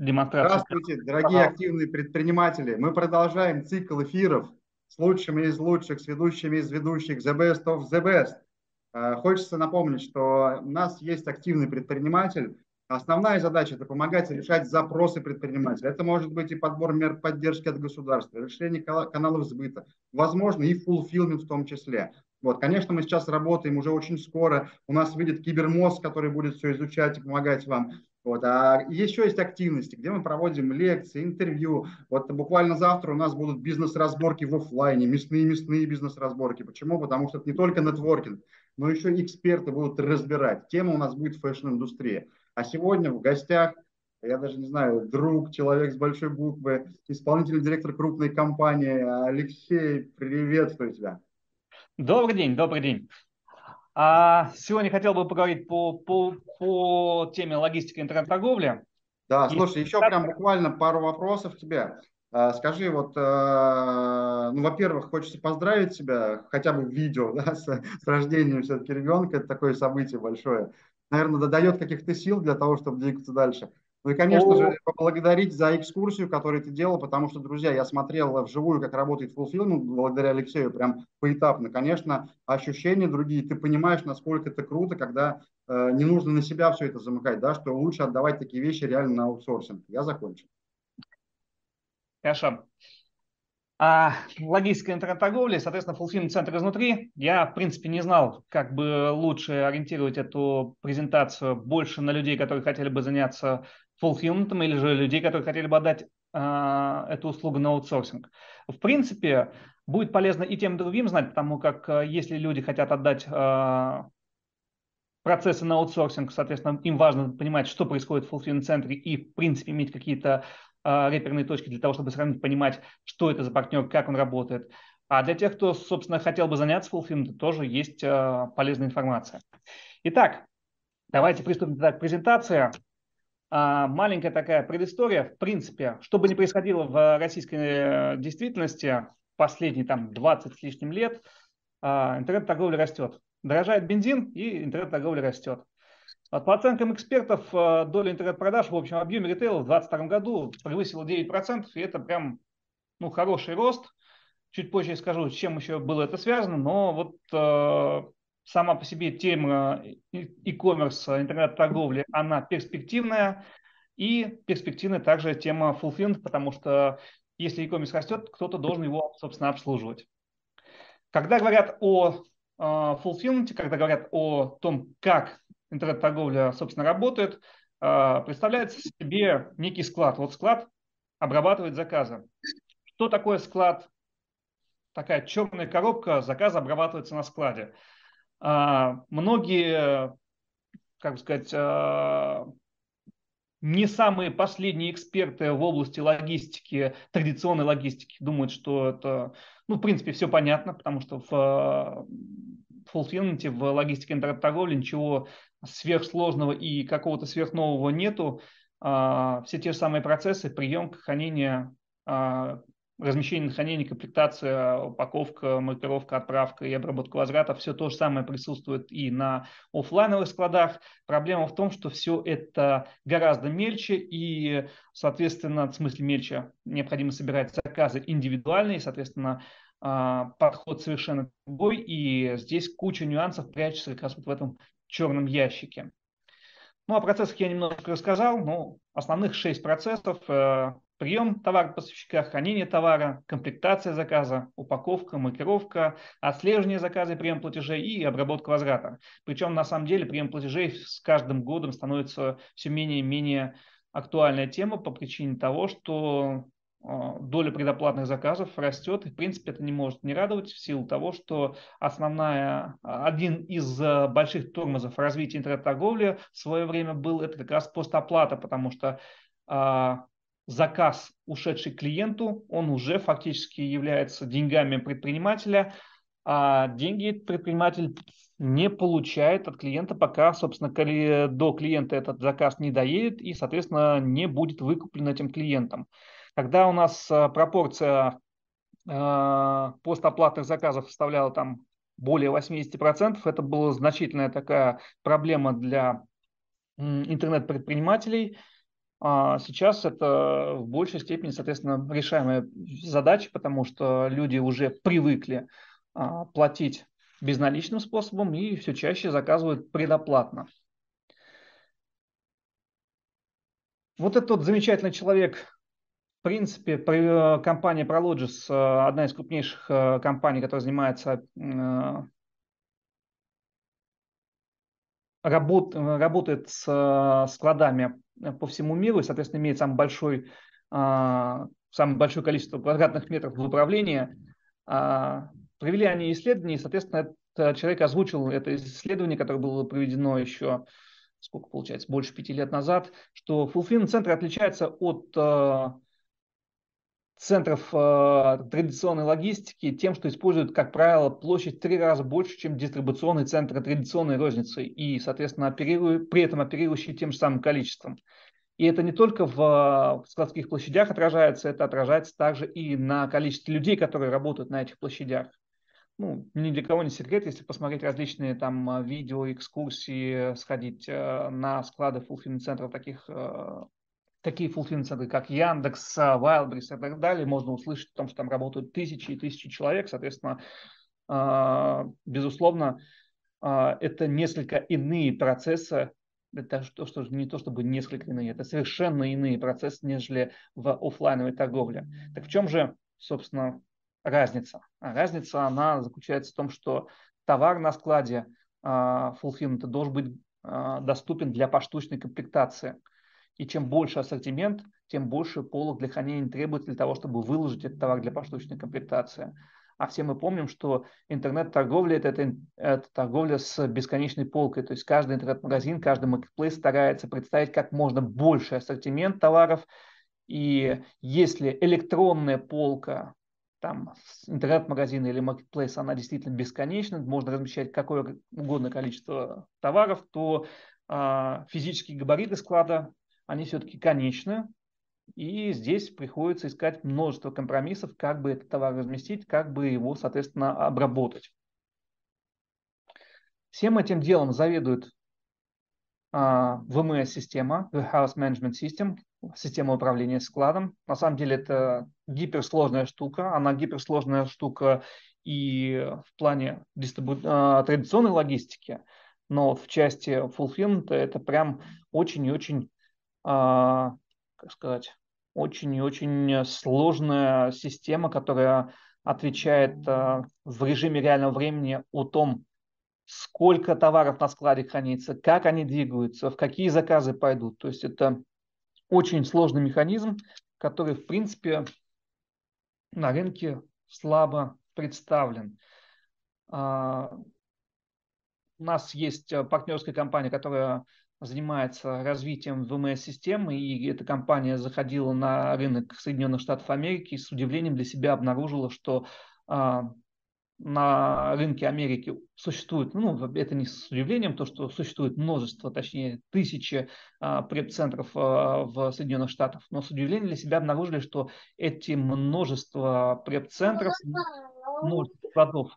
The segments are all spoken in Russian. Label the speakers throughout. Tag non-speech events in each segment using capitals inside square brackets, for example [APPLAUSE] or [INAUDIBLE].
Speaker 1: демонстрации. Здравствуйте, дорогие Пожалуйста. активные предприниматели. Мы продолжаем цикл эфиров с лучшими из лучших, с ведущими из ведущих, the best of the best. Э, хочется напомнить, что у нас есть активный предприниматель. Основная задача – это помогать решать запросы предпринимателя. Это может быть и подбор мер поддержки от государства, решение каналов сбыта, возможно, и фулфилмент в том числе. Вот, конечно, мы сейчас работаем уже очень скоро. У нас выйдет кибермоз, который будет все изучать и помогать вам. Вот. А еще есть активности, где мы проводим лекции, интервью. Вот буквально завтра у нас будут бизнес-разборки в офлайне, мясные-мясные бизнес-разборки. Почему? Потому что это не только нетворкинг, но еще эксперты будут разбирать. Тема у нас будет фэшн-индустрия. А сегодня в гостях, я даже не знаю, друг, человек с большой буквы, исполнительный директор крупной компании Алексей, приветствую тебя.
Speaker 2: Добрый день, добрый день. А сегодня хотел бы поговорить по, по, по теме логистики интернет-торговли. Да, и слушай, еще прям буквально пару вопросов тебе.
Speaker 1: А, скажи, вот, э, ну, во-первых, хочется поздравить тебя, хотя бы в видео, [LAUGHS] да, с, с рождением все-таки ребенка, это такое событие большое. Наверное, дает каких-то сил для того, чтобы двигаться дальше. Ну и, конечно О. же, поблагодарить за экскурсию, которую ты делал, потому что, друзья, я смотрел вживую, как работает фулфилмент, ну, благодаря Алексею, прям поэтапно. Конечно, ощущения другие, ты понимаешь, насколько это круто, когда э, не нужно на себя все это замыкать, да, что лучше отдавать такие вещи реально на аутсорсинг. Я закончил.
Speaker 2: Хорошо. А логистика интернет-торговли, соответственно, фулфилмент центр изнутри. Я, в принципе, не знал, как бы лучше ориентировать эту презентацию больше на людей, которые хотели бы заняться fulfillment или же людей, которые хотели бы отдать э, эту услугу на аутсорсинг. В принципе, будет полезно и тем, и другим знать, потому как э, если люди хотят отдать э, процессы на аутсорсинг, соответственно, им важно понимать, что происходит в fulfillment центре и, в принципе, иметь какие-то э, реперные точки для того, чтобы сравнить, понимать, что это за партнер, как он работает. А для тех, кто, собственно, хотел бы заняться fulfillment, тоже есть э, полезная информация. Итак, давайте приступим к презентации. А, маленькая такая предыстория, в принципе, что бы ни происходило в российской э, действительности последние там 20 с лишним лет, а, интернет-торговля растет. Дорожает бензин, и интернет-торговля растет. Вот По оценкам экспертов, э, доля интернет-продаж в общем объеме ритейла в 2022 году превысила 9%, и это прям ну, хороший рост. Чуть позже я скажу, с чем еще было это связано, но вот э, сама по себе тема э, e-commerce, интернет-торговли, она перспективная, и перспективная также тема fulfillment, потому что если e-commerce растет, кто-то должен его, собственно, обслуживать. Когда говорят о э, fulfillment, когда говорят о том, как интернет-торговля, собственно, работает, э, представляет себе некий склад. Вот склад обрабатывает заказы. Что такое склад? Такая черная коробка, заказы обрабатывается на складе. А, многие, как бы сказать, а, не самые последние эксперты в области логистики, традиционной логистики, думают, что это, ну, в принципе, все понятно, потому что в фулфилменте, а, в логистике интернет-торговли ничего сверхсложного и какого-то сверхнового нету. Все те же самые процессы, приемка, хранение, размещение, хранение, комплектация, упаковка, маркировка, отправка и обработка возврата, все то же самое присутствует и на офлайновых складах. Проблема в том, что все это гораздо мельче и, соответственно, в смысле мельче необходимо собирать заказы индивидуальные, соответственно, а, подход совершенно другой, и здесь куча нюансов прячется как раз вот в этом черном ящике. Ну, о процессах я немножко рассказал, но основных шесть процессов э, прием товара поставщика, хранение товара, комплектация заказа, упаковка, маркировка, отслеживание заказа и прием платежей и обработка возврата. Причем на самом деле прием платежей с каждым годом становится все менее и менее актуальная тема по причине того, что а, доля предоплатных заказов растет, и, в принципе, это не может не радовать в силу того, что основная, а, один из а, больших тормозов развития интернет-торговли в свое время был это как раз постоплата, потому что заказ, ушедший клиенту, он уже фактически является деньгами предпринимателя, а деньги предприниматель не получает от клиента, пока, собственно, до клиента этот заказ не доедет и, соответственно, не будет выкуплен этим клиентом. Когда у нас а, пропорция а, постоплатных заказов составляла там более 80%, это была значительная такая проблема для интернет-предпринимателей – а сейчас это в большей степени, соответственно, решаемая задача, потому что люди уже привыкли а, платить безналичным способом и все чаще заказывают предоплатно. Вот этот замечательный человек, в принципе, э, компания Prologis, э, одна из крупнейших э, компаний, которая занимается работ, работает с складами Э, по всему миру и, соответственно, имеет самый большой, а, самое большое количество квадратных метров в управлении. А, провели они исследование, и, соответственно, этот человек озвучил это исследование, которое было проведено еще, сколько получается, больше пяти лет назад, что fulfillment центр отличается от а, центров э, традиционной логистики тем, что используют, как правило, площадь в три раза больше, чем дистрибуционные центры традиционной розницы, и, соответственно, оперируют, при этом оперирующие тем же самым количеством. И это не только в складских площадях отражается, это отражается также и на количестве людей, которые работают на этих площадях. Ну, ни для кого не секрет, если посмотреть различные там э, видео, экскурсии, сходить э, на склады фулфинг-центров таких э, такие фулфилмент-центры, как Яндекс, Wildberries и так далее, можно услышать о том, что там работают тысячи и тысячи человек. Соответственно, а, безусловно, а, это несколько иные процессы, это то, что не то чтобы несколько иные, это совершенно иные процессы, нежели в офлайновой торговле. Так в чем же, собственно, разница? А разница, она заключается в том, что товар на складе fulfillment должен быть доступен для поштучной комплектации. И чем больше ассортимент, тем больше полок для хранения требуется для того, чтобы выложить этот товар для поштучной комплектации. А все мы помним, что интернет-торговля это, это, это торговля с бесконечной полкой. То есть каждый интернет-магазин, каждый маркетплейс старается представить как можно больше ассортимент товаров. И если электронная полка там интернет-магазина или маркетплейс, она действительно бесконечна, можно размещать какое угодно количество товаров, то э, физические габариты склада они все-таки конечны, и здесь приходится искать множество компромиссов, как бы этот товар разместить, как бы его, соответственно, обработать. Всем этим делом заведует а, VMS-система, эм Warehouse Management System, система управления складом. На самом деле это гиперсложная штука. Она гиперсложная штука и в плане дистрибу... а, традиционной логистики, но в части fulfillment это прям очень и очень а, как сказать, очень и очень сложная система, которая отвечает а, в режиме реального времени о том, сколько товаров на складе хранится, как они двигаются, в какие заказы пойдут. То есть это очень сложный механизм, который, в принципе, на рынке слабо представлен. А, у нас есть партнерская компания, которая занимается развитием вмс системы и эта компания заходила на рынок Соединенных Штатов Америки и с удивлением для себя обнаружила, что а, на рынке Америки существует, ну, это не с удивлением, то, что существует множество, точнее, тысячи а, преп-центров а, в Соединенных Штатах, но с удивлением для себя обнаружили, что эти множество преп-центров, ну множество складов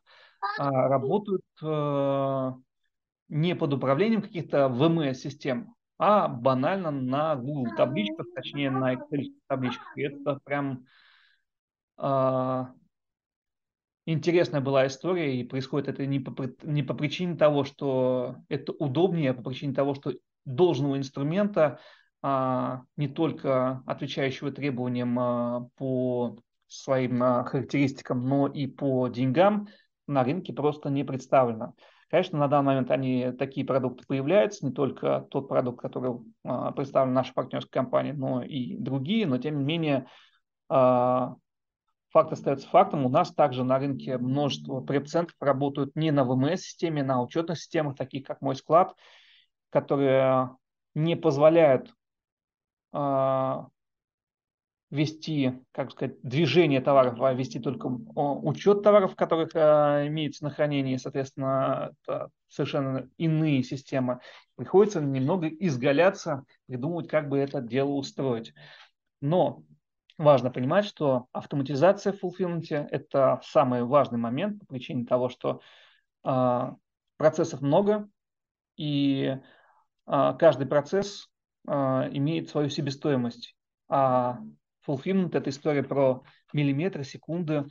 Speaker 2: а, работают а, не под управлением каких-то ВМС систем а банально на Google а. табличках, точнее на Excel табличках. И это прям э, интересная была история, и происходит это не по, не по причине того, что это удобнее, а по причине того, что должного инструмента, э, не только отвечающего требованиям э, по своим э, характеристикам, но и по деньгам, на рынке просто не представлено. Конечно, на данный момент они такие продукты появляются, не только тот продукт, который а, представлен нашей партнерской компании, но и другие, но тем не менее а, факт остается фактом. У нас также на рынке множество преп-центров работают не на ВМС-системе, а на учетных системах, таких как мой склад, которые не позволяют а, вести, как сказать, движение товаров, а вести только учет товаров, которых а, э, имеются на хранении, соответственно, совершенно иные системы. Приходится немного изгаляться, придумывать, как бы это дело устроить. Но важно понимать, что автоматизация в фулфилменте – это самый важный момент по причине того, что а, процессов много, и а, каждый процесс имеет свою себестоимость, а fulfillment – это история про миллиметры, секунды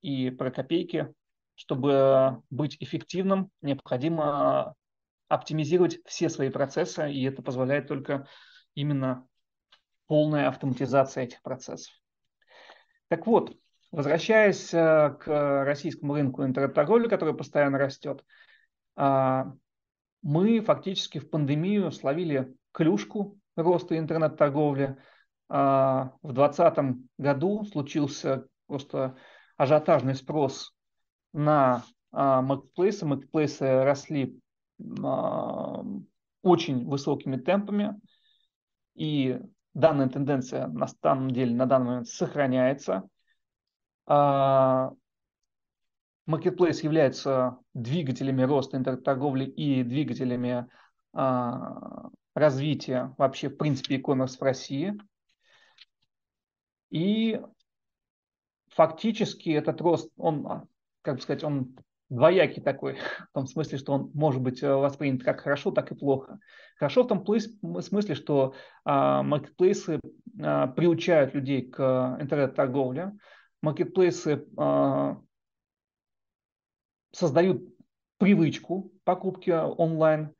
Speaker 2: и про копейки. Чтобы быть эффективным, необходимо э, оптимизировать все свои процессы, и это позволяет только именно полная автоматизация этих процессов. Так вот, возвращаясь э, к российскому рынку интернет-торговли, который постоянно растет, э, мы фактически в пандемию словили клюшку роста интернет-торговли – а, в 2020 году случился просто ажиотажный спрос на маркетплейсы. Маркетплейсы росли а, очень высокими темпами, и данная тенденция на самом деле на данный момент сохраняется. Маркетплейс является двигателями роста интернет-торговли и двигателями а, развития вообще, в принципе, e-commerce в России – и фактически этот рост, он, а, как бы сказать, он двоякий такой, [LAUGHS] в том смысле, что он может быть э, воспринят как хорошо, так и плохо. Хорошо в том смысле, что а, маркетплейсы а, приучают людей к интернет-торговле, маркетплейсы а, создают привычку покупки онлайн,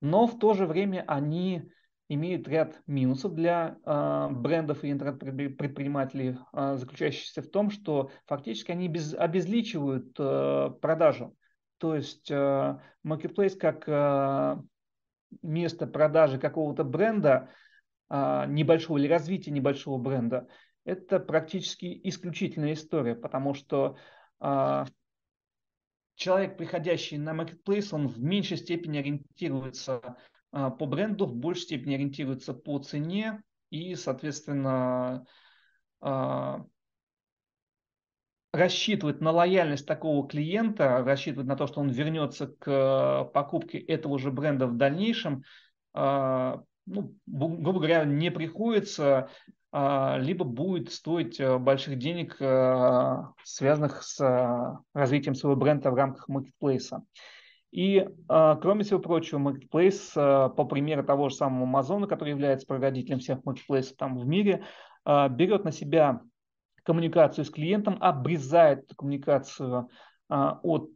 Speaker 2: но в то же время они имеют ряд минусов для э, брендов и интернет-предпринимателей, э, а, заключающихся в том, что фактически они без, обезличивают э, продажу. То есть э, Marketplace как э, место продажи какого-то бренда, э, небольшого или развития небольшого бренда, это практически исключительная история, потому что э, человек, приходящий на Marketplace, он в меньшей степени ориентируется а, по бренду в большей степени ориентируется по цене и, соответственно, а, рассчитывает на лояльность такого клиента, рассчитывает на то, что он вернется к покупке этого же бренда в дальнейшем, а, ну, грубо говоря, не приходится, либо будет стоить э, больших денег, э, связанных с э, развитием своего бренда в рамках маркетплейса. И, а, кроме всего прочего, Marketplace, а, по примеру того же самого Amazon, который является прародителем всех Marketplace там в мире, а, берет на себя коммуникацию с клиентом, обрезает эту коммуникацию от,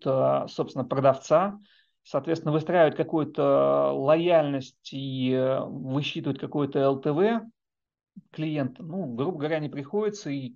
Speaker 2: собственно, продавца, соответственно, выстраивает какую-то лояльность и высчитывает какое-то ЛТВ клиента. Ну, грубо говоря, не приходится, и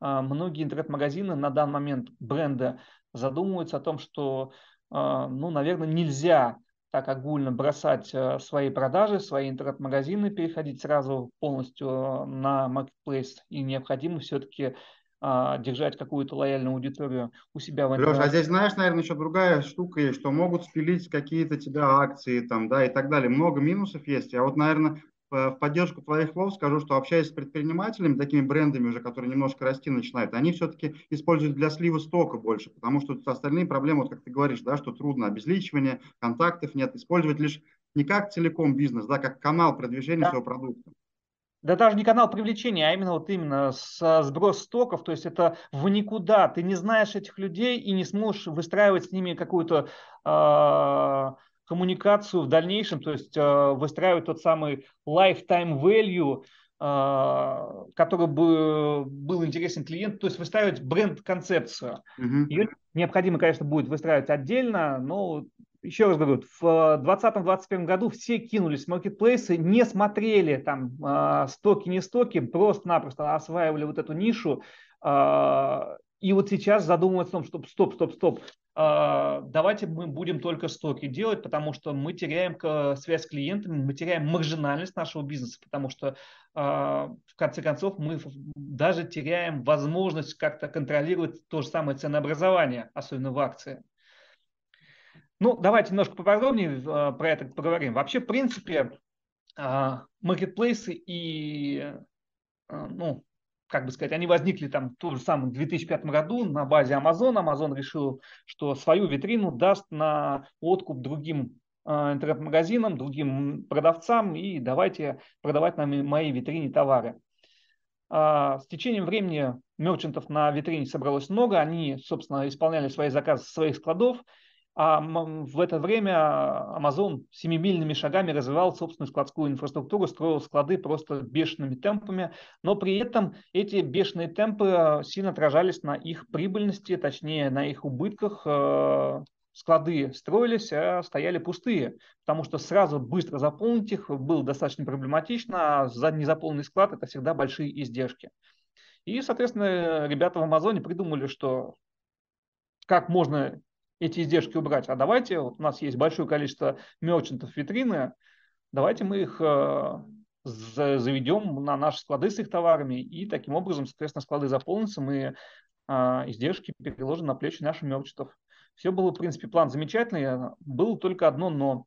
Speaker 2: многие интернет-магазины на данный момент бренда задумываются о том, что а, ну, наверное, нельзя так огульно бросать э, свои продажи, свои интернет-магазины, переходить сразу полностью э, на marketplace, и необходимо все-таки а, держать какую-то лояльную аудиторию у себя в а интернете. Леша, а здесь, знаешь, наверное, еще другая штука
Speaker 1: есть, что могут спилить какие-то тебя акции там, да, и так далее. Много минусов есть. А вот, наверное, Э, в поддержку твоих слов скажу, что общаясь с предпринимателями, такими брендами уже, которые немножко расти начинают, они все-таки используют для слива стока больше, потому что остальные проблемы, вот как ты говоришь, да, что трудно обезличивание, контактов нет, использовать лишь не как целиком бизнес, да, как канал продвижения
Speaker 2: да. своего продукта. Да даже не канал привлечения, а именно вот именно с, сброс стоков, то есть это в никуда. Ты не знаешь этих людей и не сможешь выстраивать с ними какую-то э, коммуникацию в дальнейшем, то есть э, выстраивать тот самый lifetime value, э, который бы был интересен клиенту, то есть выстраивать бренд-концепцию. Угу. Ее необходимо, конечно, будет выстраивать отдельно, но еще раз говорю, в 2020-2021 году все кинулись в маркетплейсы, не смотрели там э, стоки, не стоки, просто-напросто осваивали вот эту нишу, и вот сейчас задумываться о том, что стоп, стоп, стоп, а, давайте мы будем только стоки делать, потому что мы теряем связь с клиентами, мы теряем маржинальность нашего бизнеса, потому что а, в конце концов мы даже теряем возможность как-то контролировать то же самое ценообразование, особенно в акции. Ну, давайте немножко поподробнее а, про это поговорим. Вообще, в принципе, маркетплейсы и ну, как бы сказать, они возникли там в том же самом 2005 году на базе Amazon. Amazon решил, что свою витрину даст на откуп другим э, интернет-магазинам, другим продавцам и давайте продавать на моей витрине товары. А, с течением времени мерчантов на витрине собралось много, они, собственно, исполняли свои заказы со своих складов, а в это время Amazon семимильными шагами развивал собственную складскую инфраструктуру, строил склады просто бешеными темпами, но при этом эти бешеные темпы э, сильно отражались на их прибыльности, точнее на их убытках. Э, склады строились, а стояли пустые, потому что сразу быстро заполнить их было достаточно проблематично, а за незаполненный склад это всегда большие издержки. И, соответственно, ребята в Амазоне придумали, что как можно эти издержки убрать. А давайте, вот у нас есть большое количество мерчантов витрины, давайте мы их э, заведем на наши склады с их товарами, и таким образом, соответственно, склады заполнятся, мы а, издержки переложим на плечи наших мерчантов. Все было, в принципе, план замечательный, было только одно «но».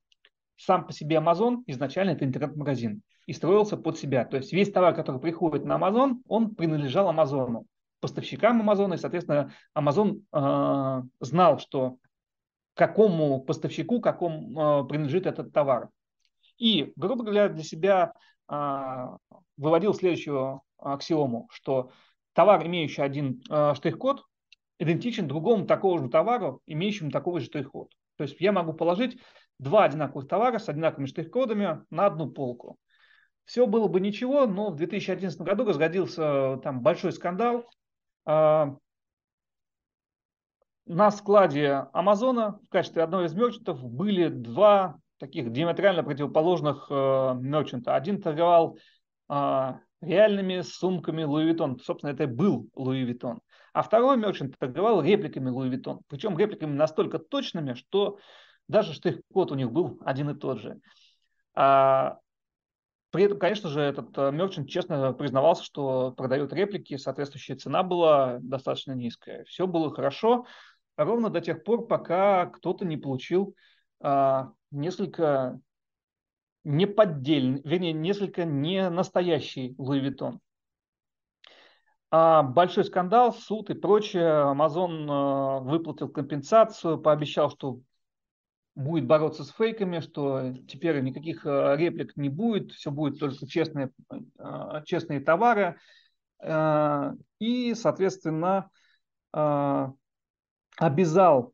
Speaker 2: Сам по себе Amazon изначально это интернет-магазин и строился под себя. То есть весь товар, который приходит на Amazon, он принадлежал Амазону поставщикам Амазона, и, соответственно, Амазон э, знал, что какому поставщику, какому э, а, принадлежит этот товар. И, грубо говоря, для себя э, выводил следующую аксиому, что товар, имеющий один э, штрих-код, идентичен другому такому же товару, имеющему такой же штрих-код. То есть я могу положить два одинаковых товара с одинаковыми штрих-кодами на одну полку. Все было бы ничего, но в 2011 году разгодился там большой скандал, а, на складе Амазона в качестве одного из мерчантов были два таких диаметрально противоположных э, мерчанта. Один торговал а, реальными сумками Луи Виттон. Собственно, это был Луи Виттон. А второй мерчант торговал репликами Луи Виттон. Причем репликами настолько точными, что даже штрих-код у них был один и тот же. А, при этом, конечно же, этот мерчант э, честно признавался, что продает реплики, соответствующая цена была достаточно низкая. Все было хорошо, ровно до тех пор, пока кто-то не получил а, несколько неподдельный, вернее, несколько не настоящий Луи Виттон. А большой скандал, суд и прочее. Amazon э, выплатил компенсацию, пообещал, что будет бороться с фейками, что теперь никаких а, реплик не будет, все будет только честные, а, честные товары. А, и, соответственно, обязал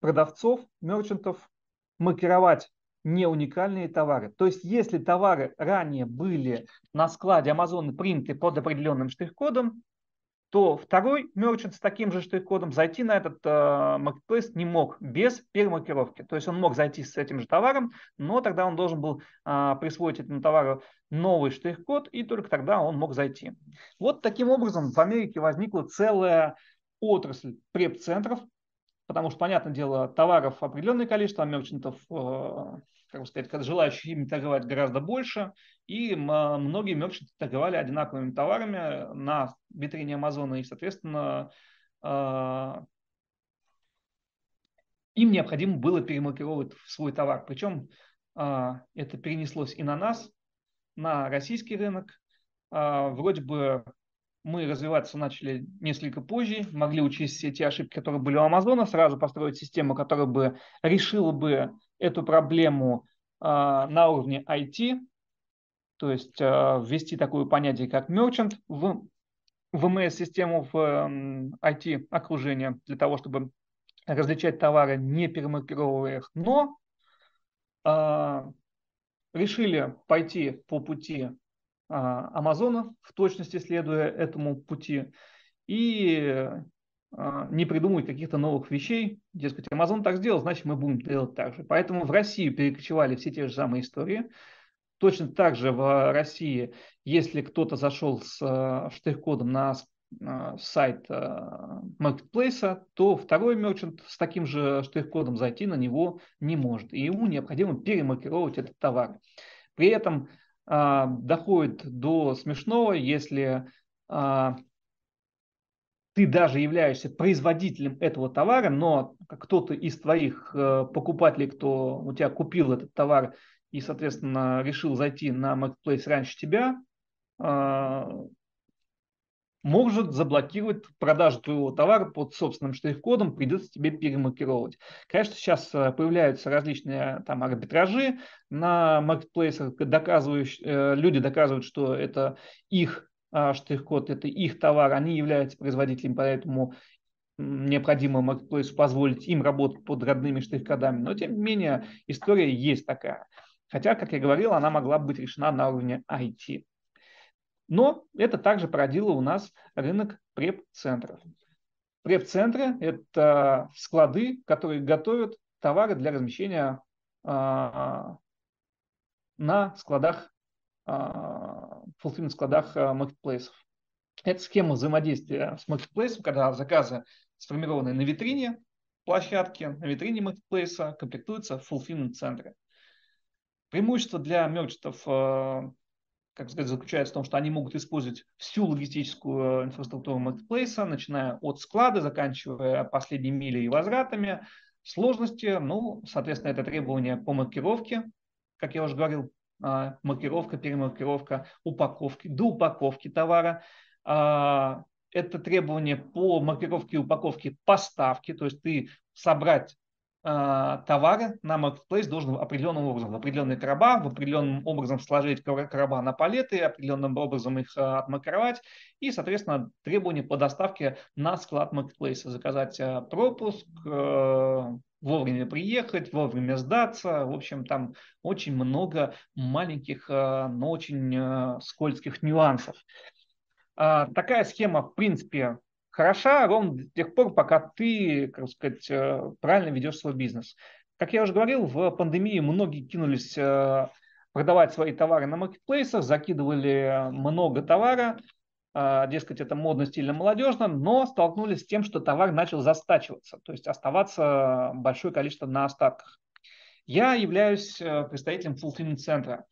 Speaker 2: продавцов, мерчантов маркировать не уникальные товары. То есть, если товары ранее были на складе Amazon приняты под определенным штрих-кодом, то второй мерчант с таким же штрих-кодом зайти на этот маркетплейс э, не мог без перемаркировки. То есть он мог зайти с этим же товаром, но тогда он должен был а, присвоить этому товару новый штрих-код, и только тогда он мог зайти. Вот таким образом в Америке возникла целая отрасль преп-центров, потому что, понятное дело, товаров определенное количество, а мерчантов как бы сказать, когда желающих ими торговать гораздо больше, и многие мерчанты торговали одинаковыми товарами на витрине Амазона, и, соответственно, а, им необходимо было перемаркировать свой товар. Причем а, это перенеслось и на нас, на российский рынок. А, вроде бы мы развиваться начали несколько позже, могли учесть все те ошибки, которые были у Амазона, сразу построить систему, которая бы решила бы эту проблему а, на уровне IT, то есть а, ввести такое понятие, как merchant в ВМС-систему в IT-окружение эм эм, для того, чтобы различать товары, не перемаркировывая их. Но а, решили пойти по пути а, Амазона, в точности следуя этому пути, и а, не придумывать каких-то новых вещей. Дескать, Amazon так сделал, значит, мы будем делать так же. Поэтому в Россию перекочевали все те же самые истории. Точно так же в России, если кто-то зашел с а, штрих-кодом на а, сайт маркетплейса, то второй мерчант с таким же штрих-кодом зайти на него не может. И ему необходимо перемаркировать этот товар. При этом доходит до смешного, если ты даже являешься производителем этого товара, но кто-то из твоих э, покупателей, кто у тебя купил этот товар и, соответственно, решил зайти на Marketplace раньше тебя, э, может заблокировать продажу твоего товара под собственным штрих-кодом, придется тебе перемаркировать. Конечно, сейчас э, появляются различные там арбитражи на маркетплейсах, доказывающие, люди доказывают, что это их а, штрих-код – это их товар, они являются производителем, поэтому необходимо marketplace позволить им работать под родными штрих-кодами. Но, тем не менее, история есть такая. Хотя, как я говорил, она могла быть решена на уровне IT. Но это также породило у нас рынок преп-центров. Преп-центры – это склады, которые готовят товары для размещения э, на складах э, fulfillment складах маркетплейсов. Э, это схема взаимодействия с маркетплейсом, когда заказы сформированы на витрине площадки, на витрине маркетплейса, комплектуются в fulfillment центре. Преимущество для мерчетов, э, как сказать, заключается в том, что они могут использовать всю логистическую э, инфраструктуру маркетплейса, начиная от склада, заканчивая последней мили и возвратами, сложности, ну, соответственно, это требование по маркировке, как я уже говорил, а, маркировка, перемаркировка упаковки, до упаковки товара. А, это требование по маркировке и упаковке поставки, то есть ты собрать а, товары на marketplace должен определенным образом, в определенный короба, в определенном образом сложить короба на палеты, определенным образом их отмакровать и, соответственно, требования по доставке на склад marketplace, заказать пропуск, вовремя приехать, вовремя сдаться. В общем, там очень много маленьких, э, но очень э, скользких нюансов. А, такая схема, в принципе, хороша ровно до тех пор, пока ты, как сказать, э, правильно ведешь свой бизнес. Как я уже говорил, в пандемии многие кинулись продавать свои товары на маркетплейсах, закидывали много товара, а, дескать, это модно, стильно, молодежно, но столкнулись с тем, что товар начал застачиваться, то есть оставаться большое количество на остатках. Я являюсь э, представителем Fulfillment центра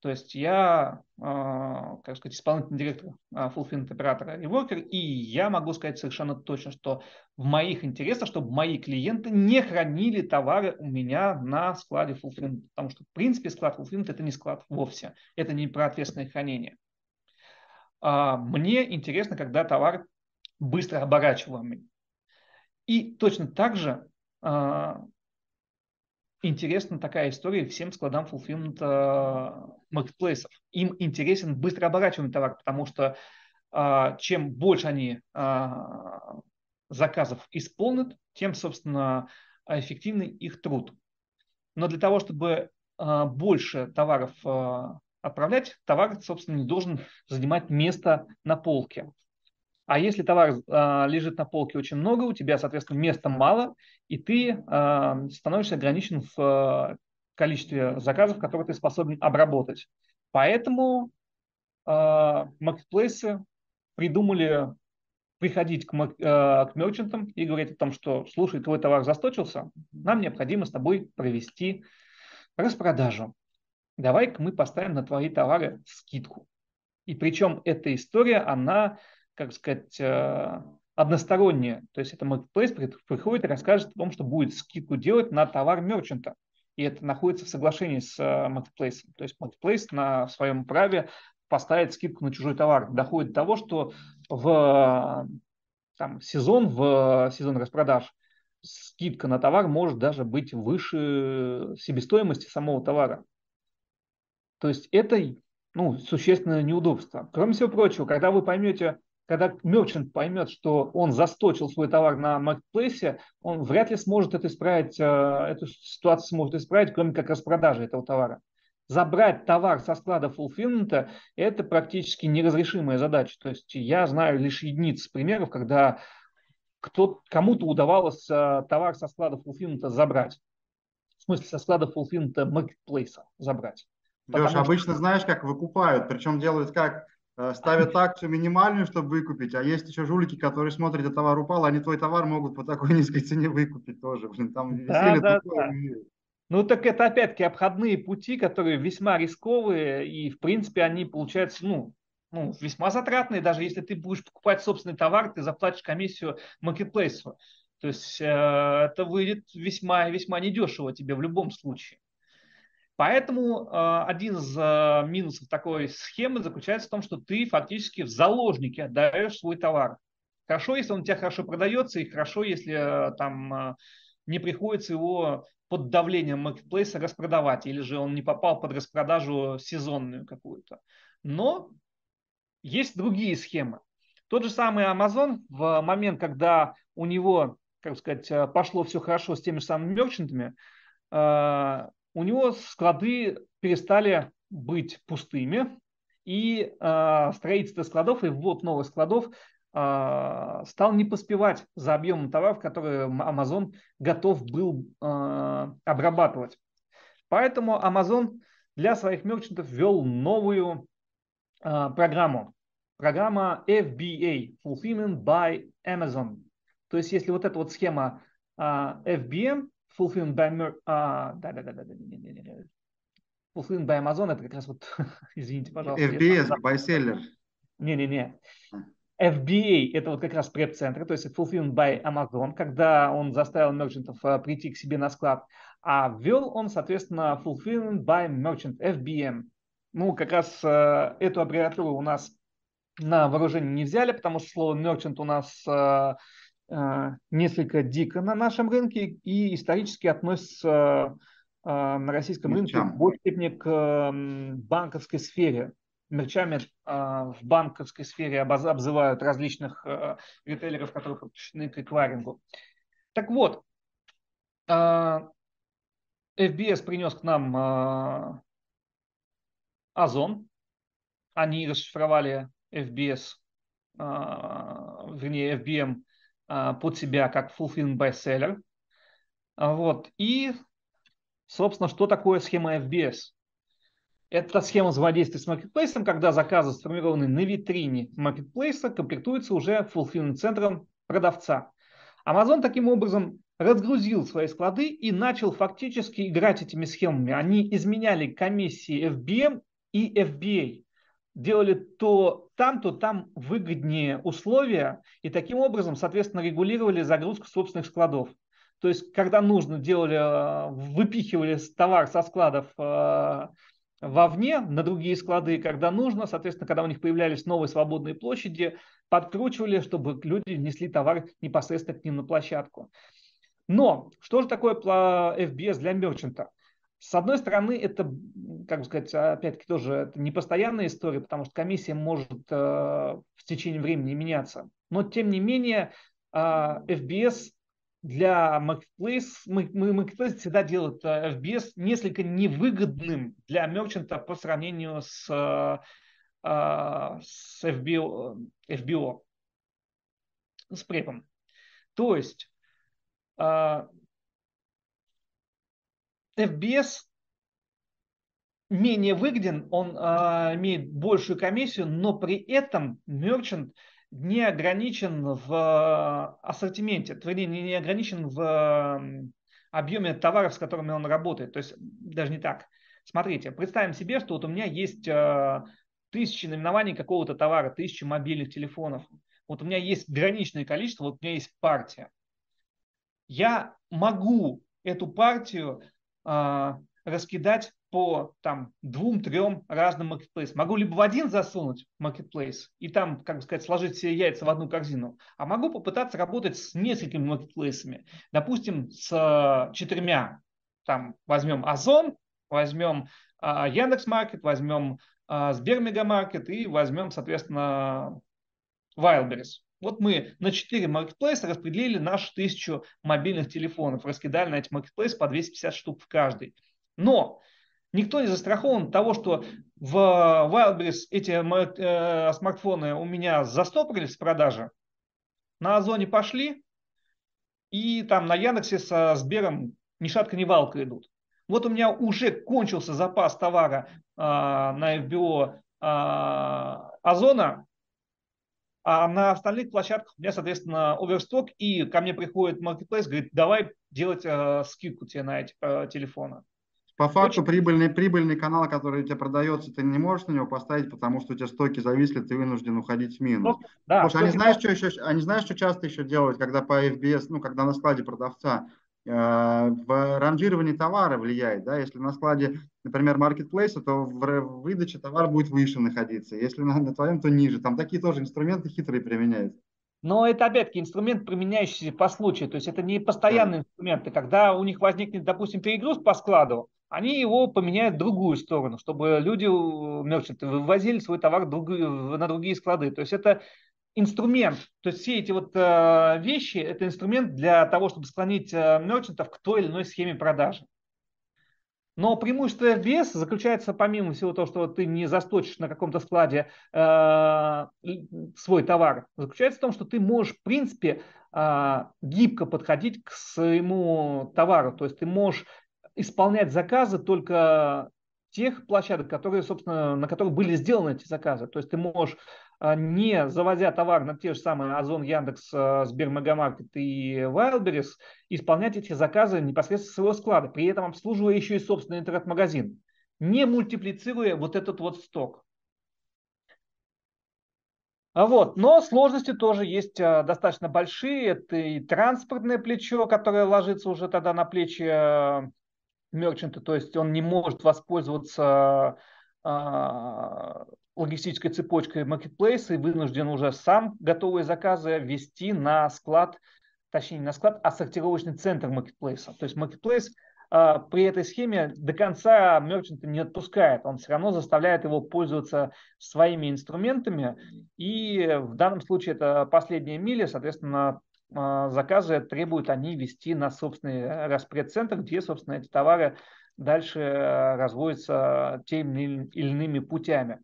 Speaker 2: то есть я, а, как сказать, исполнительный директор а, Fulfillment оператора Reworker, и я могу сказать совершенно точно, что в моих интересах, чтобы мои клиенты не хранили товары у меня на складе Fulfillment, потому что, в принципе, склад Fulfillment это не склад вовсе, это не про ответственное хранение. А, мне интересно, когда товар быстро оборачиваемый. И точно так же а, интересна такая история всем складам фулфилмента маркетплейсов. Им интересен быстро оборачиваемый товар, потому что а, чем больше они заказов исполнят, тем, собственно, эффективный их труд. Но для того, чтобы больше товаров отправлять, товар, собственно, не должен занимать место на полке. А если товар э, лежит на полке очень много, у тебя, соответственно, места мало, и ты э, становишься ограничен в э, количестве заказов, которые ты способен обработать. Поэтому э, маркетплейсы придумали приходить к, э, к мерчантам и говорить о том, что, слушай, твой товар засточился, нам необходимо с тобой провести распродажу давай-ка мы поставим на твои товары скидку. И причем эта история, она, как сказать, э, односторонняя. То есть это Marketplace приходит и расскажет о том, что будет скидку делать на товар мерчанта. И это находится в соглашении с э, Marketplace. То есть Marketplace на своем праве поставит скидку на чужой товар. Доходит до того, что в там, сезон, в сезон распродаж скидка на товар может даже быть выше себестоимости самого товара. То есть это ну, существенное неудобство. Кроме всего прочего, когда вы поймете, когда мерчант поймет, что он засточил свой товар на маркетплейсе, он вряд ли сможет это исправить, э, эту ситуацию сможет исправить, кроме как распродажи этого товара. Забрать товар со склада фулфилмента – это практически неразрешимая задача. То есть я знаю лишь единицы примеров, когда кто, кому-то удавалось э, товар со склада фулфилмента забрать. В смысле, со склада фулфилмента маркетплейса забрать. Леш, что... обычно знаешь,
Speaker 1: как выкупают, причем делают как? Э, ставят акцию минимальную, чтобы выкупить, а есть еще жулики, которые смотрят, а товар упал, они твой товар могут по такой [LAUGHS] низкой цене выкупить тоже. Блин, там да, да,
Speaker 2: да. Ну так это опять-таки обходные пути, которые весьма рисковые, и в принципе они получаются, ну, ну, весьма затратные, даже если ты будешь покупать собственный товар, ты заплатишь комиссию маркетплейсу. То есть э, это выйдет весьма, весьма недешево тебе в любом случае. Поэтому а, один из а, минусов такой схемы заключается в том, что ты фактически в заложнике отдаешь свой товар. Хорошо, если он у тебя хорошо продается, и хорошо, если а, там не приходится его под давлением маркетплейса распродавать, или же он не попал под распродажу сезонную какую-то. Но есть другие схемы. Тот же самый Amazon в момент, когда у него, как сказать, пошло все хорошо с теми же самыми мерчантами, у него склады перестали быть пустыми, и э, строительство складов и ввод новых складов э, стал не поспевать за объемом товаров, которые Amazon готов был э, обрабатывать. Поэтому Amazon для своих мерчантов ввел новую э, программу. Программа FBA, Fulfillment by Amazon. То есть если вот эта вот схема э, FBM, fulfilled by, а, да, да, да, да, да, да, да, Fulfilled by Amazon это как раз вот, [LAUGHS] извините, пожалуйста. FBS, байселлер. Не-не-не. А. FBA – это вот как раз преп-центры, то есть Fulfilled by Amazon, когда он заставил мерчантов а, прийти к себе на склад. А ввел он, соответственно, Fulfilled by Merchant, FBM. Ну, как раз э, эту аббревиатуру у нас на вооружение не взяли, потому что слово merchant у нас э, а, несколько дико на нашем рынке и исторически относится а, на российском рынке в большей степени к банковской сфере. Мерчами а, в банковской сфере обзывают различных ритейлеров, которые подключены к рекварингу. Так вот, FBS принес к нам Озон. Они расшифровали FBS, вернее, FBM а, под себя как fulfilling seller, а, Вот. И, собственно, что такое схема FBS? Это схема взаимодействия с маркетплейсом, когда заказы, сформированные на витрине маркетплейса, комплектуются уже fulfillment центром продавца. Amazon таким образом разгрузил свои склады и начал фактически играть этими схемами. Они изменяли комиссии FBM и FBA делали то там, то там выгоднее условия, и таким образом, соответственно, регулировали загрузку собственных складов. То есть, когда нужно, делали, э, выпихивали товар со складов э, вовне, на другие склады, когда нужно, соответственно, когда у них появлялись новые свободные площади, подкручивали, чтобы люди несли товар непосредственно к ним на площадку. Но что же такое FBS для мерчанта? С одной стороны, это, как бы сказать, опять-таки тоже непостоянная история, потому что комиссия может э, в течение времени меняться. Но, тем не менее, э, FBS для Marketplace, Marketplace всегда делает э, FBS несколько невыгодным для мерчанта по сравнению с, э, э с FBO, э, FBO, с препом. То есть FBS менее выгоден, он а, имеет большую комиссию, но при этом мерчант не ограничен в а, ассортименте, вернее, не ограничен в а, объеме товаров, с которыми он работает. То есть даже не так. Смотрите, представим себе, что вот у меня есть а, тысячи наименований какого-то товара, тысячи мобильных телефонов. Вот у меня есть граничное количество, вот у меня есть партия. Я могу эту партию а, раскидать по там двум-трем разным маркетплейсам. Могу либо в один засунуть маркетплейс и там, как бы сказать, сложить все яйца в одну корзину, а могу попытаться работать с несколькими маркетплейсами. Допустим, с четырьмя. Там возьмем Озон, возьмем а, Яндекс Маркет, возьмем uh, а, Сбермегамаркет и возьмем, соответственно, Wildberries. Вот мы на 4 маркетплейса распределили наши 1000 мобильных телефонов, раскидали на эти маркетплейсы по 250 штук в каждый. Но Никто не застрахован от того, что в Wildberries эти э, смартфоны у меня застопорились в продаже, на Озоне пошли, и там на Яндексе со Сбером ни шатка, ни валка идут. Вот у меня уже кончился запас товара э, на FBO э, а, Озона, а на остальных площадках у меня, соответственно, оверсток, и ко мне приходит маркетплейс, говорит, давай делать э, скидку тебе на эти э, телефоны.
Speaker 1: По факту Очень... прибыльный, прибыльный канал, который у тебя продается, ты не можешь на него поставить, потому что у тебя стоки зависли, ты вынужден уходить в минус. Ну, да, Слушай, они, знаешь, что еще, они знаешь, что часто еще делают, когда по FBS, ну, когда на складе продавца, а, в ранжировании товара влияет. Да? Если на складе, например, маркетплейса, то в выдаче товар будет выше находиться. Если на, на твоем, то ниже. Там такие тоже инструменты хитрые применяются.
Speaker 2: Но это, опять-таки, инструмент, применяющийся по случаю. То есть это не постоянные да. инструменты. Когда у них возникнет, допустим, перегруз по складу, они его поменяют в другую сторону, чтобы люди, мерчанты, э, вывозили свой товар на другие склады. То есть это инструмент, то есть все эти вот э, вещи, это инструмент для того, чтобы склонить э, мерчантов к той или иной схеме продажи. Но преимущество FBS заключается, помимо всего того, что ты не засточишь на каком-то складе э, свой товар, заключается в том, что ты можешь, в принципе, гибко подходить к своему товару. То есть ты можешь исполнять заказы только тех площадок, которые, собственно, на которых были сделаны эти заказы. То есть ты можешь, а, не завозя товар на те же самые Озон, Яндекс, а, Сбер, Мегамаркет и Wildberries, исполнять эти заказы непосредственно с своего склада, при этом обслуживая еще и собственный интернет-магазин, не мультиплицируя вот этот вот сток. А вот. Но сложности тоже есть достаточно большие. Это и транспортное плечо, которое ложится уже тогда на плечи мерчанта, то есть он не может воспользоваться а, логистической цепочкой маркетплейса и вынужден уже сам готовые заказы ввести на склад, точнее на склад, а сортировочный центр маркетплейса. То есть маркетплейс при этой схеме до конца мерчанта не отпускает, он все равно заставляет его пользоваться своими инструментами, и в данном случае это последняя миля, соответственно, а, заказы требуют они вести на собственный э, распредцентр, где, собственно, эти товары дальше э, разводятся теми или иными путями.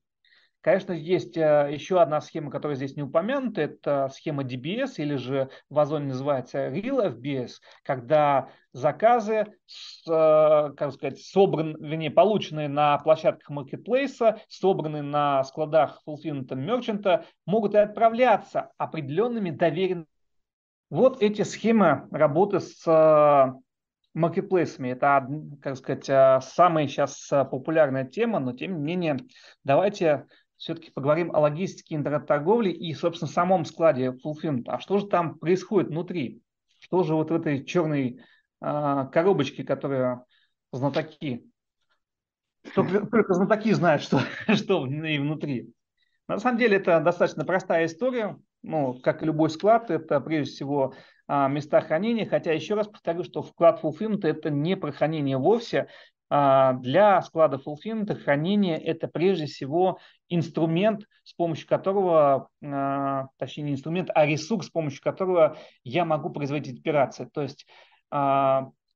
Speaker 2: Конечно, есть э, еще одна схема, которая здесь не упомянута, это схема DBS или же в Озоне называется Real FBS, когда заказы, как сказать, собраны, вернее, полученные на площадках маркетплейса, собранные на складах fulfillment мерчанта, могут и отправляться определенными доверенными вот эти схемы работы с э, маркетплейсами. Это, как сказать, э, самая сейчас э, популярная тема, но тем не менее давайте все-таки поговорим о логистике интернет-торговли и, собственно, самом складе Fulfillment. А что же там происходит внутри? Что же вот в этой черной коробочке, которая знатоки? Только, только знатоки знают, что, [LAUGHS] что и внутри. На самом деле это достаточно простая история ну, как и любой склад, это прежде всего а, места хранения, хотя еще раз повторю, что вклад Fulfillment – это не про хранение вовсе. А, для склада Fulfillment хранение – это прежде всего инструмент, с помощью которого, а, точнее не инструмент, а ресурс, с помощью которого я могу производить операции. То есть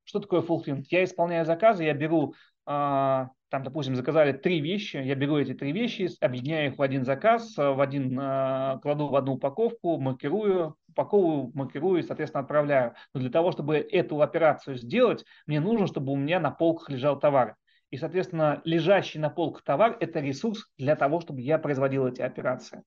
Speaker 2: что такое Fulfillment? Я исполняю заказы, я беру а, там, допустим, заказали три вещи, я беру эти три вещи, объединяю их в один заказ, э, в один, а, кладу в одну упаковку, маркирую, упаковываю, маркирую и, соответственно, отправляю. Но для того, чтобы эту операцию сделать, мне нужно, чтобы у меня на полках лежал товар. И, соответственно, лежащий на полках товар – это ресурс для того, чтобы я производил эти операции.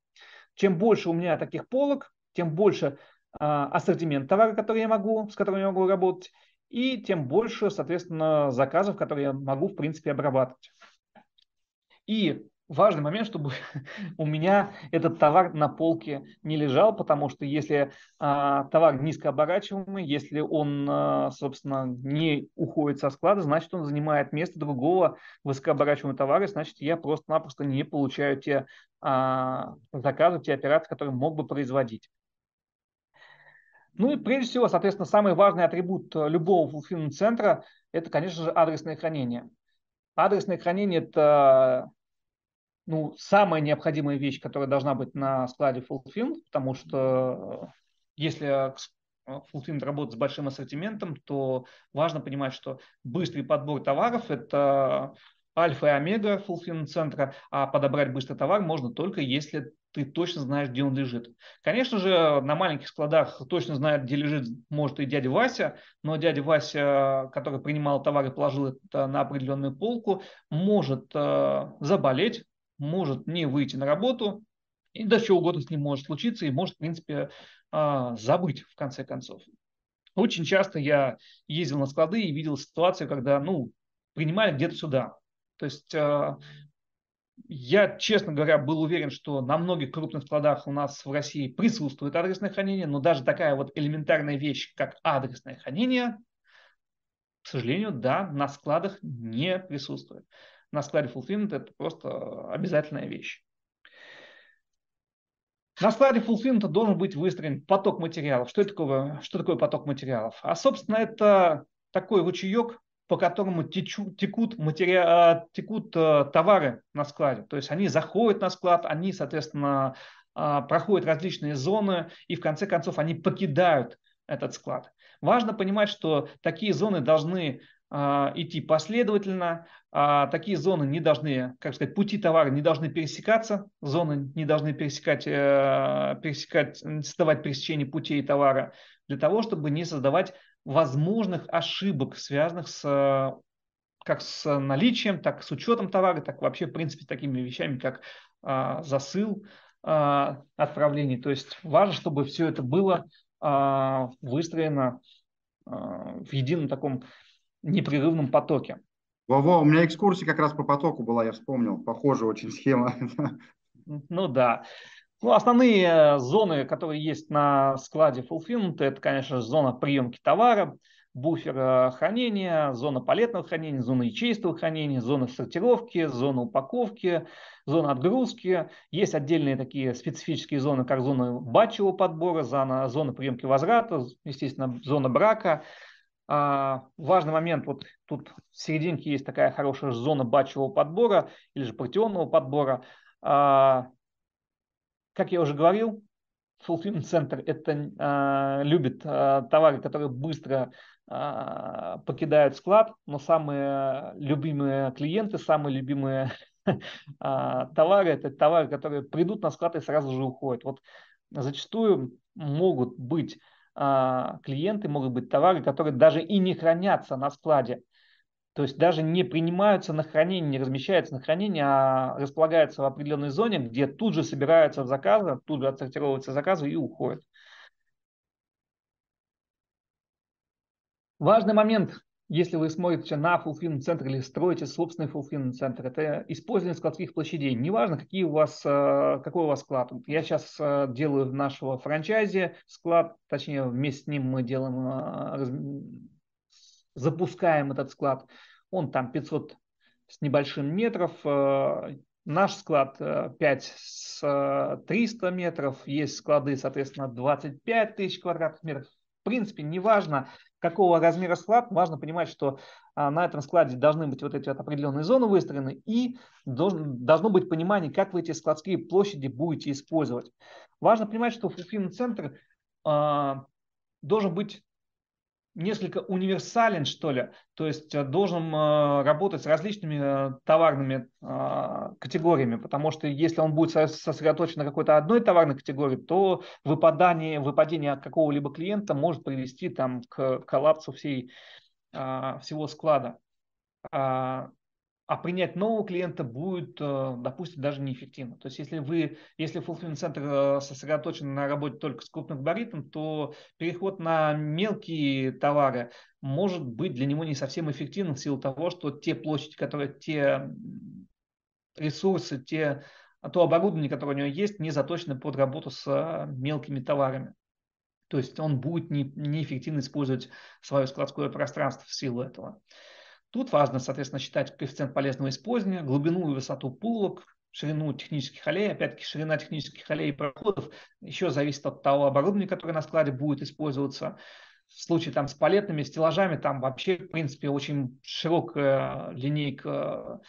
Speaker 2: Чем больше у меня таких полок, тем больше а, ассортимент товара, который я могу, с которым я могу работать, и тем больше, соответственно, заказов, которые я могу, в принципе, обрабатывать. И важный момент, чтобы [LAUGHS] у меня этот товар на полке не лежал, потому что если а, товар низкооборачиваемый, если он, а, собственно, не уходит со склада, значит, он занимает место другого высокооборачиваемого товара, значит, я просто-напросто не получаю те а, заказы, те операции, которые мог бы производить. Ну и прежде всего, соответственно, самый важный атрибут э, любого fulfillment центра – это, конечно же, адресное хранение. Адресное хранение – это ну, самая необходимая вещь, которая должна быть на складе fulfillment, потому что э, если э, Fulfillment работает с большим ассортиментом, то важно понимать, что быстрый подбор товаров – это альфа и омега Fulfillment центра, а подобрать быстрый товар можно только если ты точно знаешь, где он лежит. Конечно же, на маленьких складах точно знает, где лежит, может, и дядя Вася, но дядя Вася, э, который принимал товар и положил это на определенную полку, может э, заболеть, может не выйти на работу, и да чего угодно с ним может случиться, и может, в принципе, э, забыть, в конце концов. Очень часто я ездил на склады и видел ситуацию, когда, ну, принимали где-то сюда. То есть э, я, честно говоря, был уверен, что на многих крупных складах у нас в России присутствует адресное хранение, но даже такая вот элементарная вещь, как адресное хранение, к сожалению, да, на складах не присутствует. На складе Fulfillment это просто обязательная вещь. На складе Fulfillment должен быть выстроен поток материалов. Что, это такое, что такое поток материалов? А, собственно, это такой ручеек, по которому течу, текут, матери... А, текут а, товары на складе. То есть они заходят на склад, они, соответственно, а, проходят различные зоны, и в конце концов они покидают этот склад. Важно понимать, что такие зоны должны идти последовательно, такие зоны не должны, как сказать, пути товара не должны пересекаться, зоны не должны пересекать, э, пересекать, создавать пересечение путей товара для того, чтобы не создавать возможных ошибок, связанных с э, как с наличием, так с учетом товара, так вообще, в принципе, такими вещами, как а, засыл а, отправлений. То есть важно, чтобы все это было а, выстроено а, в едином таком непрерывном потоке.
Speaker 1: Во-во, у меня экскурсия как раз по потоку была, я вспомнил, похожая очень схема.
Speaker 2: [LAUGHS] Ну да. Ну, основные э, зоны, которые есть на складе Fulfillment, это, конечно, зона приемки товара, буфер э, хранения, зона палетного хранения, зона ячейстого хранения, зона сортировки, зона упаковки, зона отгрузки. Есть отдельные такие специфические зоны, как зона батчевого подбора, зона, зона приемки возврата, естественно, зона брака. А, важный момент, вот тут в серединке есть такая хорошая зона батчевого подбора или же партионного подбора. А, как я уже говорил, Fulfillment Center это а, любит а, товары, которые быстро а, покидают склад, но самые любимые клиенты, самые любимые [LAUGHS] а, товары, это товары, которые придут на склад и сразу же уходят. Вот зачастую могут быть а, клиенты, могут быть товары, которые даже и не хранятся на складе, то есть даже не принимаются на хранение, не размещаются на хранение, а располагаются в определенной зоне, где тут же собираются в заказы, тут же отсортировываются заказы и уходят. Важный момент, если вы смотрите на fulfillment центр или строите собственный fulfillment центр, это использование складских площадей. Неважно, какие у вас, э, какой у вас склад. Я сейчас э, делаю в нашего франчайзе склад, точнее вместе с ним мы делаем э, запускаем этот склад. Он там 500 с небольшим метров, э, Наш склад 5 э, с 300 э, метров, есть склады, соответственно, 25 тысяч квадратных метров. В принципе, неважно, какого размера склад, важно понимать, что на этом складе должны быть вот эти вот определенные зоны выстроены и должно быть понимание, как вы эти складские площади будете использовать. Важно понимать, что fulfillment центр должен быть несколько универсален, что ли, то есть э, должен э, работать с различными э, товарными а, категориями, потому что если он будет сосредоточен на какой-то одной товарной категории, то выпадание, выпадение от какого-либо клиента может привести там, к коллапсу всей, а, всего склада. А, а принять нового клиента будет, э, допустим, даже неэффективно. То есть если вы, если fulfillment центр э, сосредоточен на работе только с крупным габаритом, то переход на мелкие товары может быть для него не совсем эффективным в силу того, что те площади, которые, те ресурсы, те, то оборудование, которое у него есть, не заточено под работу с э, мелкими товарами. То есть он будет не, неэффективно использовать свое складское пространство в силу этого. Тут важно, соответственно, считать коэффициент полезного использования, глубину и высоту пулок, ширину технических аллей. Опять-таки, ширина технических аллей и проходов еще зависит от того оборудования, которое на складе будет использоваться. В случае там с палетными стеллажами, там вообще, в принципе, очень широкая линейка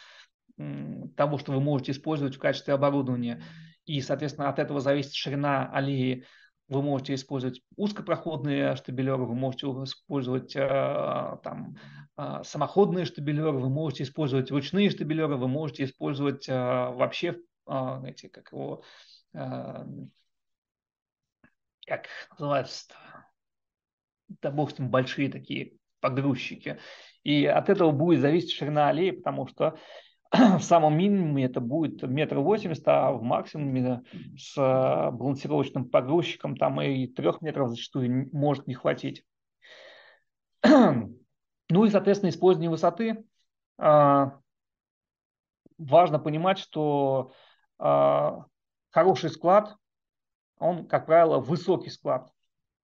Speaker 2: того, что вы можете использовать в качестве оборудования. И, соответственно, от этого зависит ширина аллеи вы можете использовать узкопроходные штабелеры, вы можете использовать а, там, а, самоходные штабелеры, вы можете использовать ручные штабелеры, вы можете использовать а, вообще, знаете, как его, как называется, да бог с ним, большие такие погрузчики. И от этого будет зависеть ширина аллеи, потому что [CLEARS THROAT] в самом минимуме это будет метр восемьдесят, а в максимуме с а, балансировочным погрузчиком там и трех метров зачастую может не хватить. [CLEARS THROAT] Ну и, соответственно, использование высоты. А, важно понимать, что а, хороший склад, он, как правило, высокий склад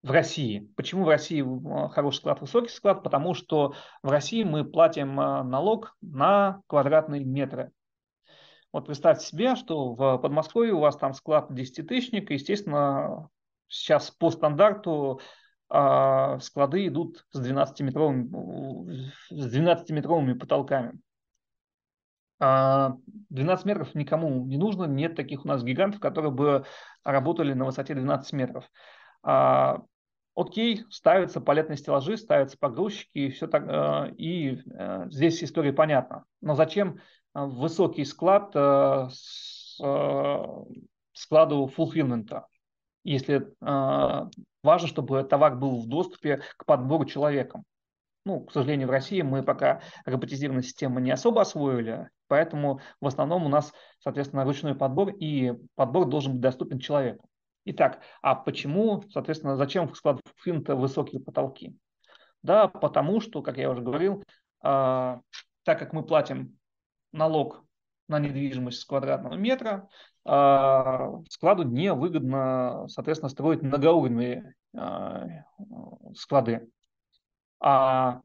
Speaker 2: в России. Почему в России а, хороший склад, высокий склад? Потому что в России мы платим а, налог на квадратные метры. Вот представьте себе, что в Подмосковье у вас там склад 10 тысячник, естественно, сейчас по стандарту а, склады идут с 12-метровыми, с 12-метровыми потолками. 12 метров никому не нужно, нет таких у нас гигантов, которые бы работали на высоте 12 метров окей, ставятся палетные стеллажи, ставятся погрузчики, и все так, э, и э, здесь история понятна. Но зачем э, высокий склад с, складу fulfillment, если важно, чтобы товар был в доступе к подбору человеком? Ну, к сожалению, в России мы пока роботизированные системы не особо освоили, поэтому в основном у нас, соответственно, ручной подбор, и подбор должен быть доступен человеку. Итак, а почему, соответственно, зачем в склад финта высокие потолки? Да, потому что, как я уже говорил, а, так как мы платим налог на недвижимость с квадратного метра, а, складу невыгодно, соответственно, строить многоуровневые а, склады. А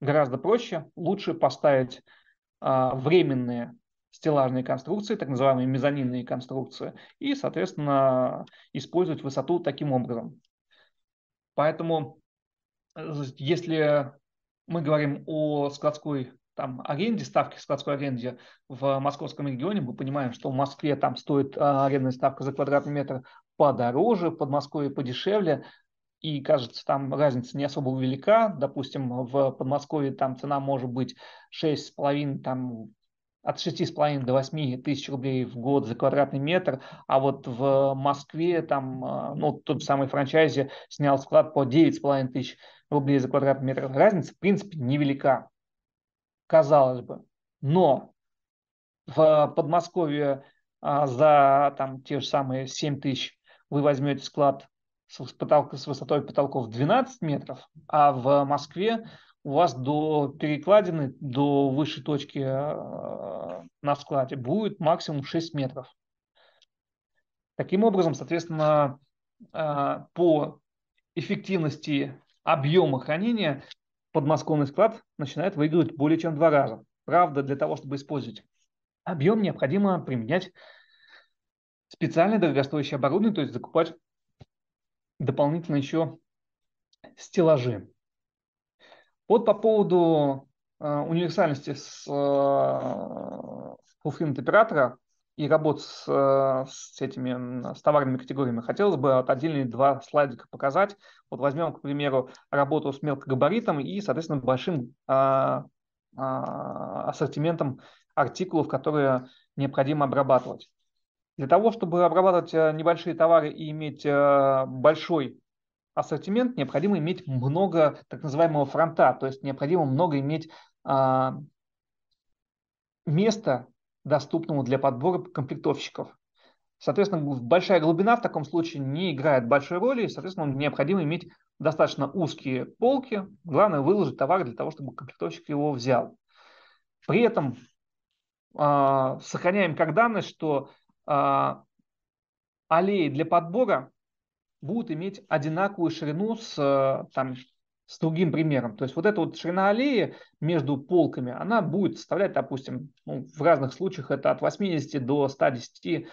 Speaker 2: гораздо проще, лучше поставить временные стеллажные конструкции, так называемые мезонинные конструкции, и, соответственно, использовать высоту таким образом. Поэтому, э, если мы говорим о складской там аренде, ставке складской аренде в московском регионе, мы понимаем, что в Москве там стоит а, арендная ставка за квадратный метр подороже, в Подмосковье подешевле, и кажется, там разница не особо велика. Допустим, в Подмосковье там цена может быть 6,5, там от 6,5 до 8 тысяч рублей в год за квадратный метр, а вот в Москве там, э, ну, тот самый франчайзи снял склад по 9,5 тысяч рублей за квадратный метр. Разница, в принципе, невелика, казалось бы. Но в Подмосковье а, за там те же самые 7 тысяч вы возьмете склад с, потолка, с высотой потолков 12 метров, а в Москве у вас до перекладины, до высшей точки а, на складе будет максимум 6 метров. Таким образом, соответственно, а, по эффективности объема хранения подмосковный склад начинает выигрывать более чем в два раза. Правда, для того, чтобы использовать объем, необходимо применять специальное дорогостоящее оборудование, то есть закупать дополнительно еще стеллажи. Вот по поводу э, универсальности с э, fulfillment оператора и работ с, э, с этими с товарными категориями хотелось бы вот отдельные два слайдика показать. Вот возьмем, к примеру, работу с мелкогабаритом и, соответственно, большим а, а, ассортиментом артикулов, которые необходимо обрабатывать. Для того, чтобы обрабатывать небольшие товары и иметь большой ассортимент, необходимо иметь много так называемого фронта, то есть необходимо много иметь а, места, доступного для подбора комплектовщиков. Соответственно, большая глубина в таком случае не играет большой роли, и, соответственно, необходимо иметь достаточно узкие полки. Главное выложить товар для того, чтобы комплектовщик его взял. При этом э, сохраняем как данность, что э, аллеи для подбора будут иметь одинаковую ширину с, э, там, с другим примером. То есть вот эта вот ширина аллеи между полками, она будет составлять, допустим, ну, в разных случаях это от 80 до 110,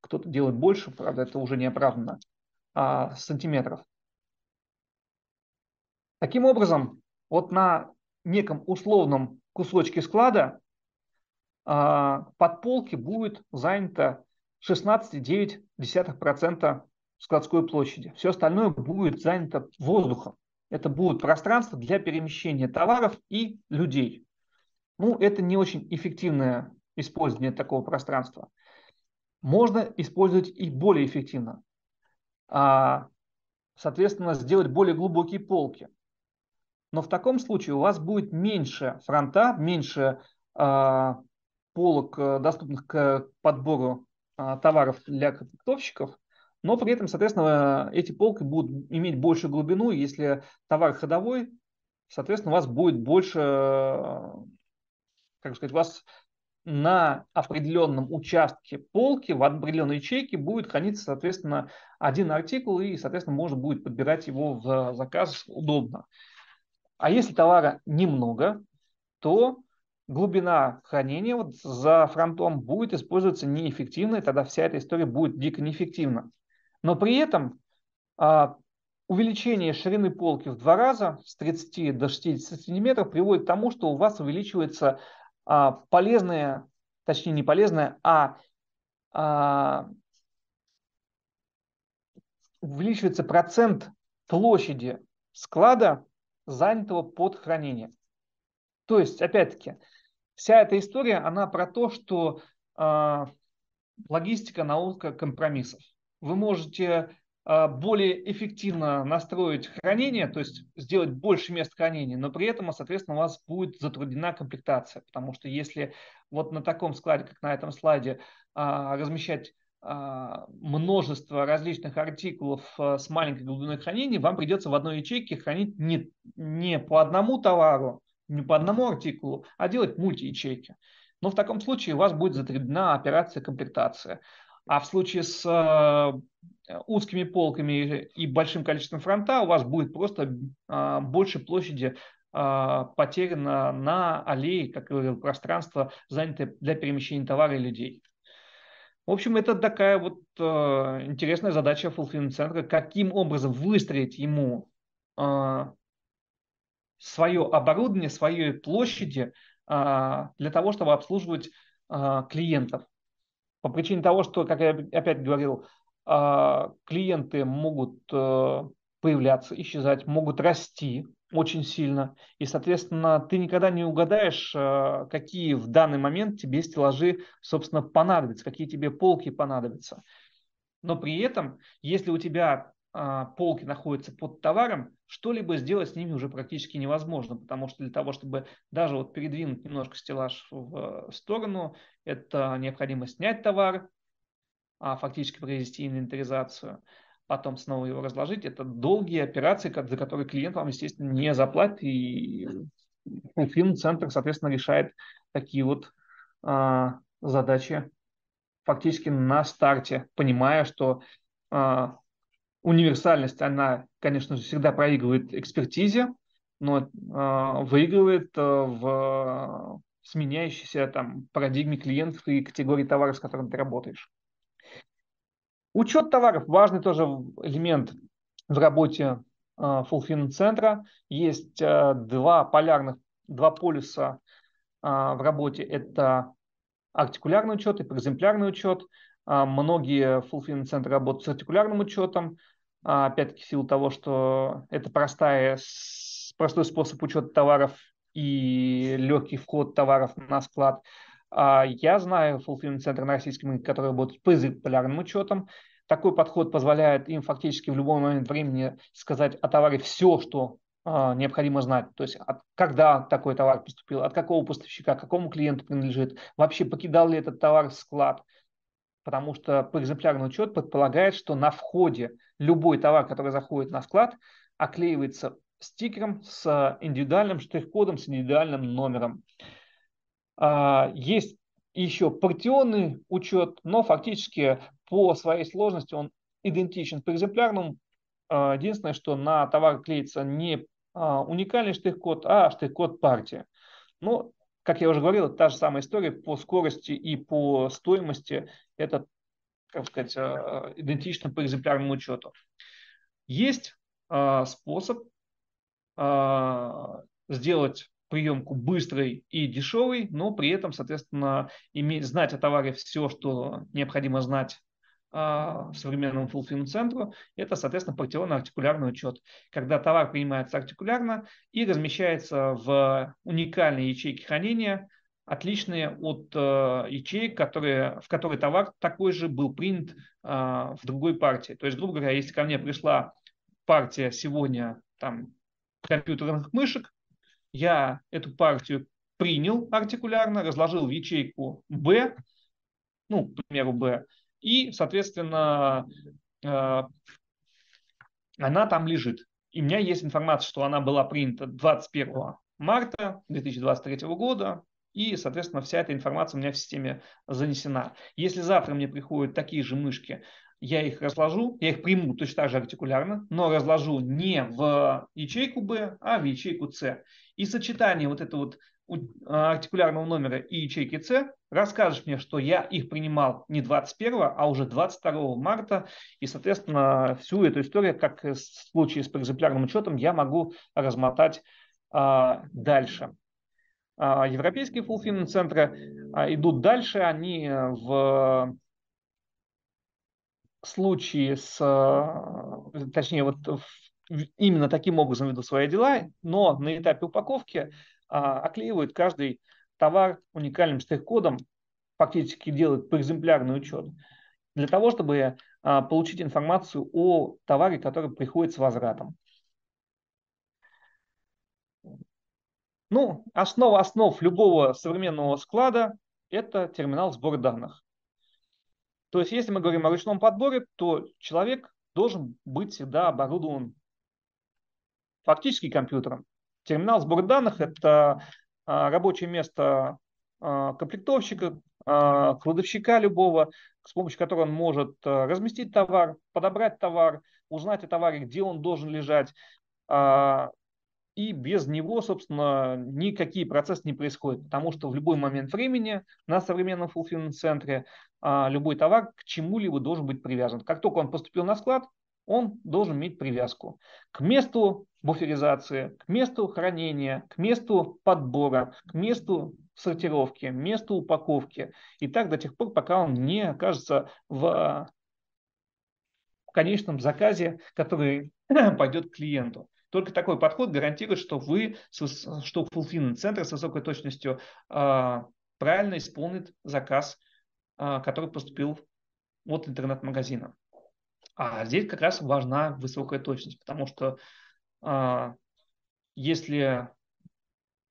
Speaker 2: кто-то делает больше, правда, это уже неоправданно, а, сантиметров. Таким образом, вот на неком условном кусочке склада а, под полки будет занято 16,9% складской площади. Все остальное будет занято воздухом. Это будет пространство для перемещения товаров и людей. Ну, это не очень эффективное использование такого пространства. Можно использовать и более эффективно. А, соответственно, сделать более глубокие полки. Но в таком случае у вас будет меньше фронта, меньше а, полок, э, доступных к подбору а, товаров для конфликтовщиков, но при этом, соответственно, эти полки будут иметь большую глубину, если товар ходовой, соответственно, у вас будет больше, как сказать, у вас на определенном участке полки в определенной ячейке будет храниться, соответственно, один артикул, и, соответственно, можно будет подбирать его в заказ удобно. А если товара немного, то глубина хранения вот за фронтом будет использоваться неэффективно, и тогда вся эта история будет дико неэффективна. Но при этом а, увеличение ширины полки в два раза с 30 до 60 сантиметров приводит к тому, что у вас увеличивается а, полезная, точнее не полезная, а, увеличивается процент площади склада, занятого под хранение. То есть, опять-таки, вся эта история, она про то, что э, логистика – наука компромиссов вы можете а, более эффективно настроить хранение, то есть сделать больше мест хранения, но при этом, соответственно, у вас будет затруднена комплектация, потому что если вот на таком складе, как на этом слайде, а, размещать а, множество различных артикулов с маленькой глубиной хранения, вам придется в одной ячейке хранить не, не по одному товару, не по одному артикулу, а делать мульти-ячейки. Но в таком случае у вас будет затруднена операция комплектация. А в случае с э, узкими полками и большим количеством фронта у вас будет просто а, больше площади а, потеряно на аллее, как говорил, пространство, занятое для перемещения товара и людей. В общем, это такая вот э, интересная задача fulfillment центра каким образом выстроить ему а, свое оборудование, свои площади для того, чтобы обслуживать клиентов. По причине того, что, как я опять говорил, а, клиенты могут э, появляться, исчезать, могут расти очень сильно. И, соответственно, ты никогда не угадаешь, э, какие в данный момент тебе стеллажи, собственно, понадобятся, какие тебе полки понадобятся. Но при этом, если у тебя а, полки находятся под товаром, что-либо сделать с ними уже практически невозможно, потому что для того, чтобы даже вот передвинуть немножко стеллаж в э, сторону, это необходимо снять товар, а фактически произвести инвентаризацию, потом снова его разложить. Это долгие операции, за которые клиент вам, естественно, не заплатит, и финцентр, соответственно, решает такие вот а, задачи фактически на старте, понимая, что универсальность, она, конечно же, всегда проигрывает экспертизе, но э, выигрывает э, в сменяющейся там парадигме клиентов и категории товаров, с которыми ты работаешь. Учет товаров – важный тоже элемент в работе э, Fulfillment центра. Есть э, два полярных, два полюса э, в работе. Это артикулярный учет и экземплярный учет. Многие Fulfillment центры работают с артикулярным учетом – а, опять-таки в силу того, что это простая, простой способ учета товаров и легкий вход товаров на склад. А, я знаю fulfillment центры на российском рынке, которые работают по полярным учетом. Такой подход позволяет им фактически в любой момент времени сказать о товаре все, что а, необходимо знать, то есть от, когда такой товар поступил, от какого поставщика, какому клиенту принадлежит, вообще покидал ли этот товар склад – потому что по экземплярный учет предполагает, что на входе любой товар, который заходит на склад, оклеивается стикером с индивидуальным штрих-кодом, с индивидуальным номером. А, есть еще партионный учет, но фактически по своей сложности он идентичен по экземплярному. А, единственное, что на товар клеится не а, уникальный штрих-код, а штрих-код партии. Ну, как я уже говорил, та же самая история по скорости и по стоимости. Это, как сказать, а, идентично по экземплярному учету. Есть а, способ а, сделать приемку быстрой и дешевой, но при этом, соответственно, иметь, знать о товаре все, что необходимо знать а, в современном fulfillment центру это, соответственно, партионно-артикулярный учет, когда товар принимается артикулярно и размещается в уникальной ячейке хранения, отличные от э, ячеек, которые, в которой товар такой же был принят э, в другой партии. То есть, грубо говоря, если ко мне пришла партия сегодня там, компьютерных мышек, я эту партию принял артикулярно, разложил в ячейку B, ну, к примеру, B, и, соответственно, э, она там лежит. И у меня есть информация, что она была принята 21 марта 2023 года, и, соответственно, вся эта информация у меня в системе занесена. Если завтра мне приходят такие же мышки, я их разложу, я их приму точно так же артикулярно, но разложу не в ячейку B, а в ячейку C. И сочетание вот этого вот э, артикулярного номера и ячейки C расскажешь мне, что я их принимал не 21, а уже 22 марта, и, соответственно, всю эту историю, как в случае с поэкземплярным учетом, я могу размотать а, дальше. А, европейские фулфинн центры а, идут дальше, они э, в случае с, э, точнее, вот именно таким образом ведут свои дела, но на этапе упаковки а, оклеивают каждый товар уникальным штрих-кодом, фактически делает поэкземплярный учет, для того, чтобы а, получить информацию о товаре, который приходит с возвратом. Ну, основа основ любого современного склада – это терминал сбора данных. То есть, если мы говорим о ручном подборе, то человек должен быть всегда оборудован фактически компьютером. Терминал сбора данных – это а, рабочее место а, комплектовщика, а, кладовщика любого, с помощью которого он может разместить товар, подобрать товар, узнать о товаре, где он должен лежать. И без него, собственно, никакие процессы не происходят, потому что в любой момент времени на современном fulfillment центре любой товар к чему-либо должен быть привязан. Как только он поступил на склад, он должен иметь привязку к месту буферизации, к месту хранения, к месту подбора, к месту сортировки, месту упаковки. И так до тех пор, пока он не окажется в а, конечном заказе, который [CLEARS THROAT] пойдет к клиенту. Только такой подход гарантирует, что вы, что fulfillment центр с высокой точностью а, правильно исполнит заказ, а, который поступил от интернет-магазина. А здесь как раз важна высокая точность, потому что а, если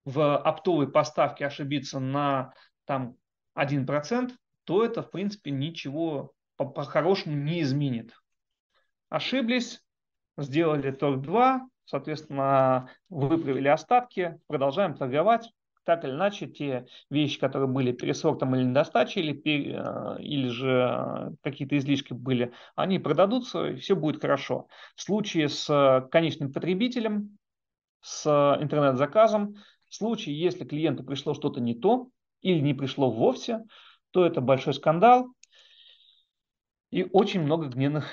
Speaker 2: в оптовой поставке ошибиться на там 1%, то это, в принципе, ничего по-хорошему не изменит. Ошиблись, сделали торг 2, соответственно, выправили остатки, продолжаем торговать, так или иначе, те вещи, которые были пересортом или недостачи или, а, или же а, какие-то излишки были, они продадутся, и все будет хорошо. В случае с конечным потребителем, с интернет-заказом, в случае, если клиенту пришло что-то не то или не пришло вовсе, то это большой скандал и очень много гневных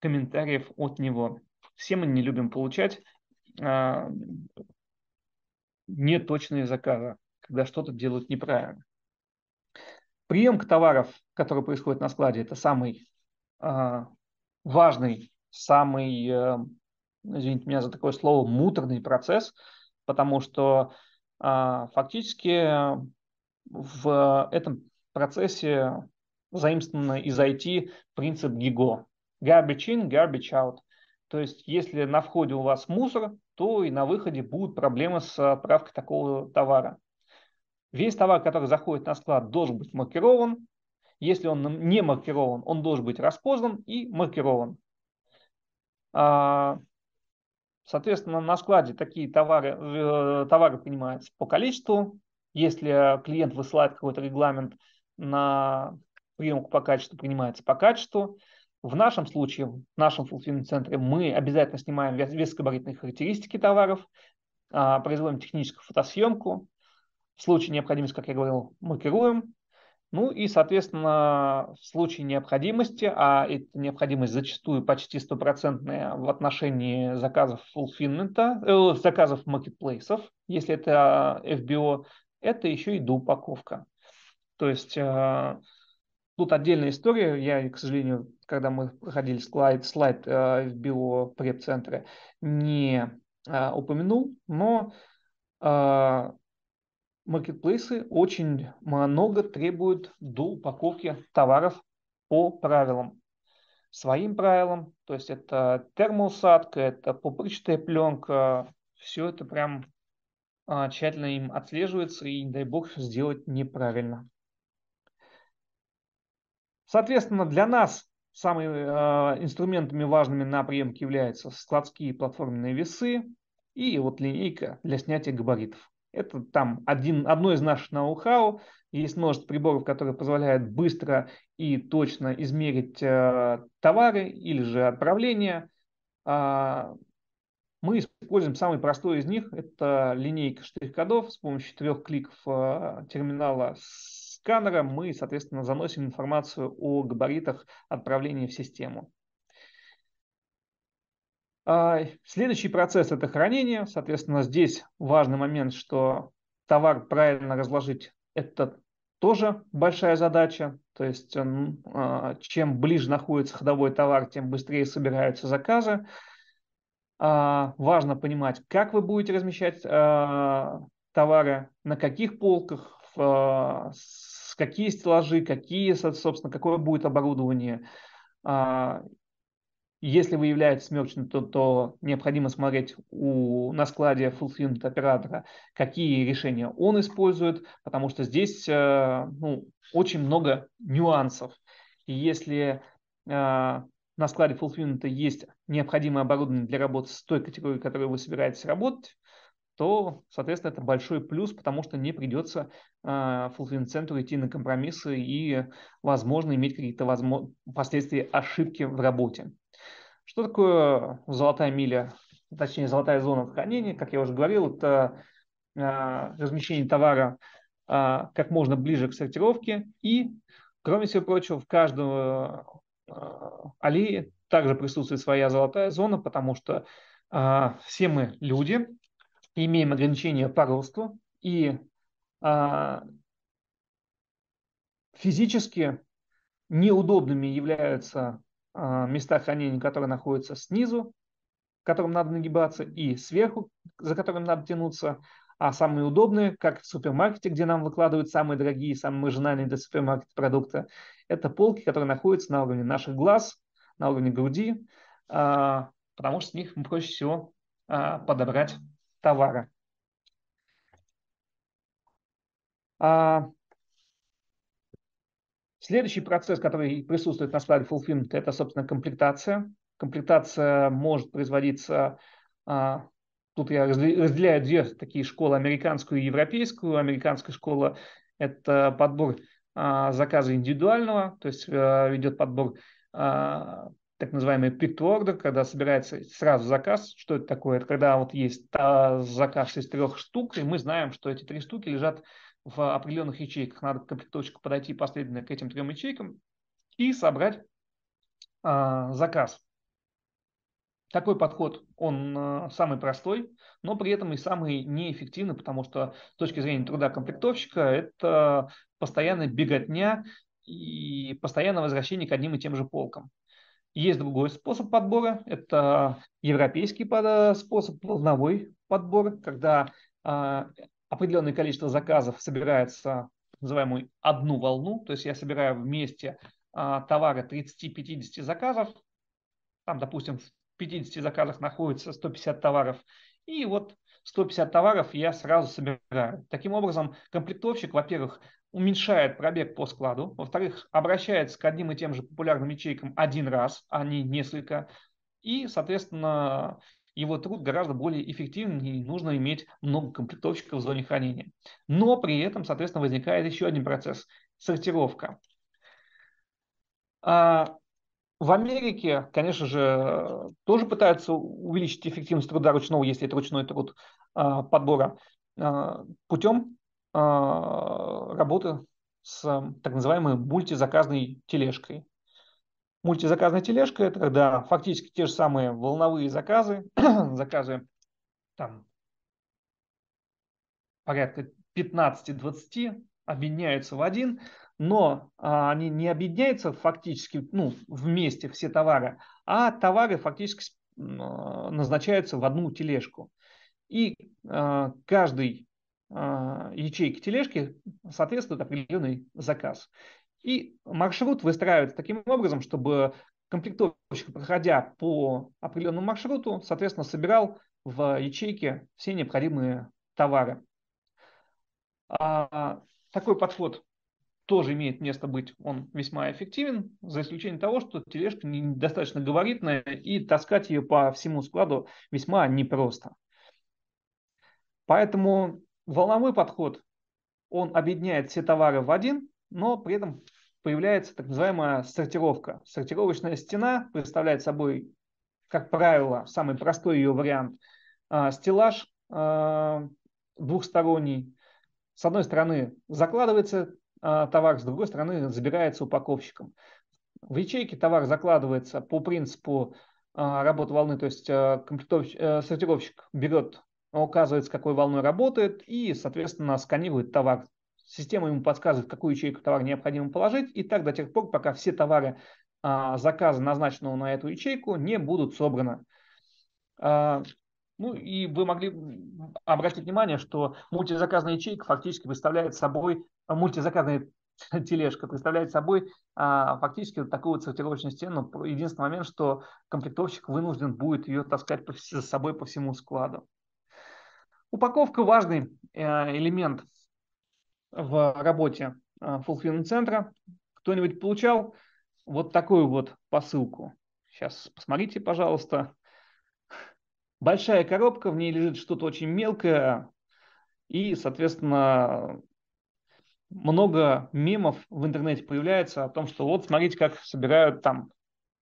Speaker 2: комментариев от него. Все мы не любим получать а, неточные заказы, когда что-то делают неправильно. Приемка товаров, которая происходит на складе, это самый э, важный, самый, э, извините меня за такое слово, муторный процесс, потому что э, фактически в этом процессе заимствовано из IT принцип ГИГО. Garbage in, garbage out. То есть, если на входе у вас мусор, то и на выходе будут проблемы с отправкой а, такого товара. Весь товар, который заходит на склад, должен быть маркирован. Если он не маркирован, он должен быть распознан и маркирован. А, соответственно, на складе такие товары, э, товары принимаются по количеству. Если а, клиент высылает какой-то регламент на приемку по качеству, принимается по качеству. В нашем случае, в нашем фулфилмент-центре мы обязательно снимаем вес, весогабаритные характеристики товаров, а, производим техническую фотосъемку, в случае необходимости, как я говорил, маркируем, ну и, соответственно, в случае необходимости, а эта необходимость зачастую почти стопроцентная в отношении заказов fulfillment, э, заказов маркетплейсов, если это FBO, э, это еще и доупаковка. То есть э, Тут отдельная история. Я, к сожалению, когда мы проходили слайд, слайд э, в биопреп-центре,
Speaker 1: не
Speaker 2: э, упомянул, но э, маркетплейсы очень много требуют до упаковки товаров по правилам. Своим правилам, то есть это термоусадка, это пупырчатая пленка, все это прям э, тщательно им отслеживается и, не дай бог, сделать неправильно. Соответственно, для нас самыми э, инструментами важными на приемке являются складские платформенные весы и вот линейка для снятия габаритов. Это там один, одно из наших ноу-хау. Есть множество приборов, которые позволяют быстро и точно измерить э, товары или же отправления. Э, а, мы используем самый простой из них. Это линейка штрих-кодов с помощью трех кликов э, терминала с сканера мы, соответственно, заносим информацию о габаритах отправления в систему. А, следующий процесс – это хранение. Соответственно, здесь важный момент, что товар правильно разложить – это тоже большая задача. То есть а, чем ближе находится ходовой товар, тем быстрее собираются заказы. А, важно понимать, как вы будете размещать товары, на каких полках, в какие стеллажи, какие, собственно, какое будет оборудование. А, если вы являетесь мерчем, то, то необходимо смотреть у, на складе fulfillment оператора, какие решения он использует, потому что здесь э, ну, очень много нюансов. И если э, на складе Fulfillment есть необходимое оборудование для работы с той категорией, которую вы собираетесь работать, то, соответственно, это большой плюс, потому что не придется э, а, фулфинг-центру идти на компромиссы и, возможно, иметь какие-то возможно... последствия ошибки в работе. Что такое золотая миля, точнее, золотая зона хранения? Как я уже говорил, это э, размещение товара э, как можно ближе к сортировке и, кроме всего прочего, в каждом э, аллее также присутствует своя золотая зона, потому что все мы люди, имеем ограничения по росту, и а, физически неудобными являются а, места хранения, которые находятся снизу, к которым надо нагибаться, и сверху, за которым надо тянуться, а самые удобные, как в супермаркете, где нам выкладывают самые дорогие, самые маржинальные для супермаркета продукты, это полки, которые находятся на уровне наших глаз, на уровне груди, а, потому что с них проще всего а, подобрать товара. А следующий процесс, который присутствует на слайде Fulfillment, это, собственно, комплектация. Комплектация может производиться а, Тут я разделяю две такие школы, американскую и европейскую. Американская школа – это подбор а, заказа индивидуального, то есть ведет э, подбор а, так называемый pick когда собирается сразу заказ. Что это такое? Это когда вот есть заказ из трех штук, и мы знаем, что эти три штуки лежат в определенных ячейках. Надо комплектовщику подойти последовательно к этим трем ячейкам и собрать а, заказ. Такой подход, он э, самый простой, но при этом и самый неэффективный, потому что с точки зрения труда комплектовщика это постоянная беготня и постоянное возвращение к одним и тем же полкам. Есть другой способ подбора, это европейский э, способ, волновой подбор, когда а, определенное количество заказов собирается так называемую одну волну, то есть я собираю вместе а, товары 30-50 заказов, там, допустим, в 50 заказах находится 150 товаров, и вот 150 товаров я сразу собираю. Таким образом, комплектовщик, во-первых, уменьшает пробег по складу, во-вторых, обращается к одним и тем же популярным ячейкам один раз, а не несколько, и, соответственно, его труд гораздо более эффективен, и нужно иметь много комплектовщиков в зоне хранения. Но при этом, соответственно, возникает еще один процесс – сортировка. А, в Америке, конечно же, тоже пытаются увеличить эффективность труда ручного, если это ручной труд а, подбора, а, путем а, работы с так называемой мультизаказной тележкой. Мультизаказная тележка – это когда фактически те же самые волновые заказы, [CLEARS THROAT] заказы там порядка 15-20 объединяются в один, но а, они не объединяются фактически ну, вместе все товары, а товары фактически а, назначаются в одну тележку. И а, каждый а, ячейки тележки соответствует определенный заказ. И маршрут выстраивается таким образом, чтобы комплектовщик, проходя по определенному маршруту, соответственно, собирал в ячейке все необходимые товары. А, такой подход тоже имеет место быть, он весьма эффективен, за исключением того, что тележка недостаточно габаритная, и таскать ее по всему складу весьма непросто. Поэтому Волновой подход, он объединяет все товары в один, но при этом появляется так называемая сортировка. Сортировочная стена представляет собой, как правило, самый простой ее вариант, а, стеллаж а, двухсторонний. С одной стороны закладывается а, товар, с другой стороны забирается упаковщиком. В ячейке товар закладывается по принципу работы волны, то есть э, сортировщик берет указывает, с какой волной работает, и, соответственно, сканирует товар. Система ему подсказывает, какую ячейку товара необходимо положить, и так до тех пор, пока все товары а, заказа, назначенного на эту ячейку, не будут собраны. А, ну и вы могли обратить внимание, что мультизаказная ячейка фактически представляет собой, мультизаказная [LAUGHS] тележка представляет собой а, фактически вот такую вот сортировочную стену. Единственный момент, что комплектовщик вынужден будет ее таскать с собой по всему складу. Упаковка – важный э, элемент в работе fulfillment э, центра. Кто-нибудь получал вот такую вот посылку? Сейчас посмотрите, пожалуйста. Большая коробка, в ней лежит что-то очень мелкое, и, соответственно, много мемов в интернете появляется о том, что вот смотрите, как собирают там,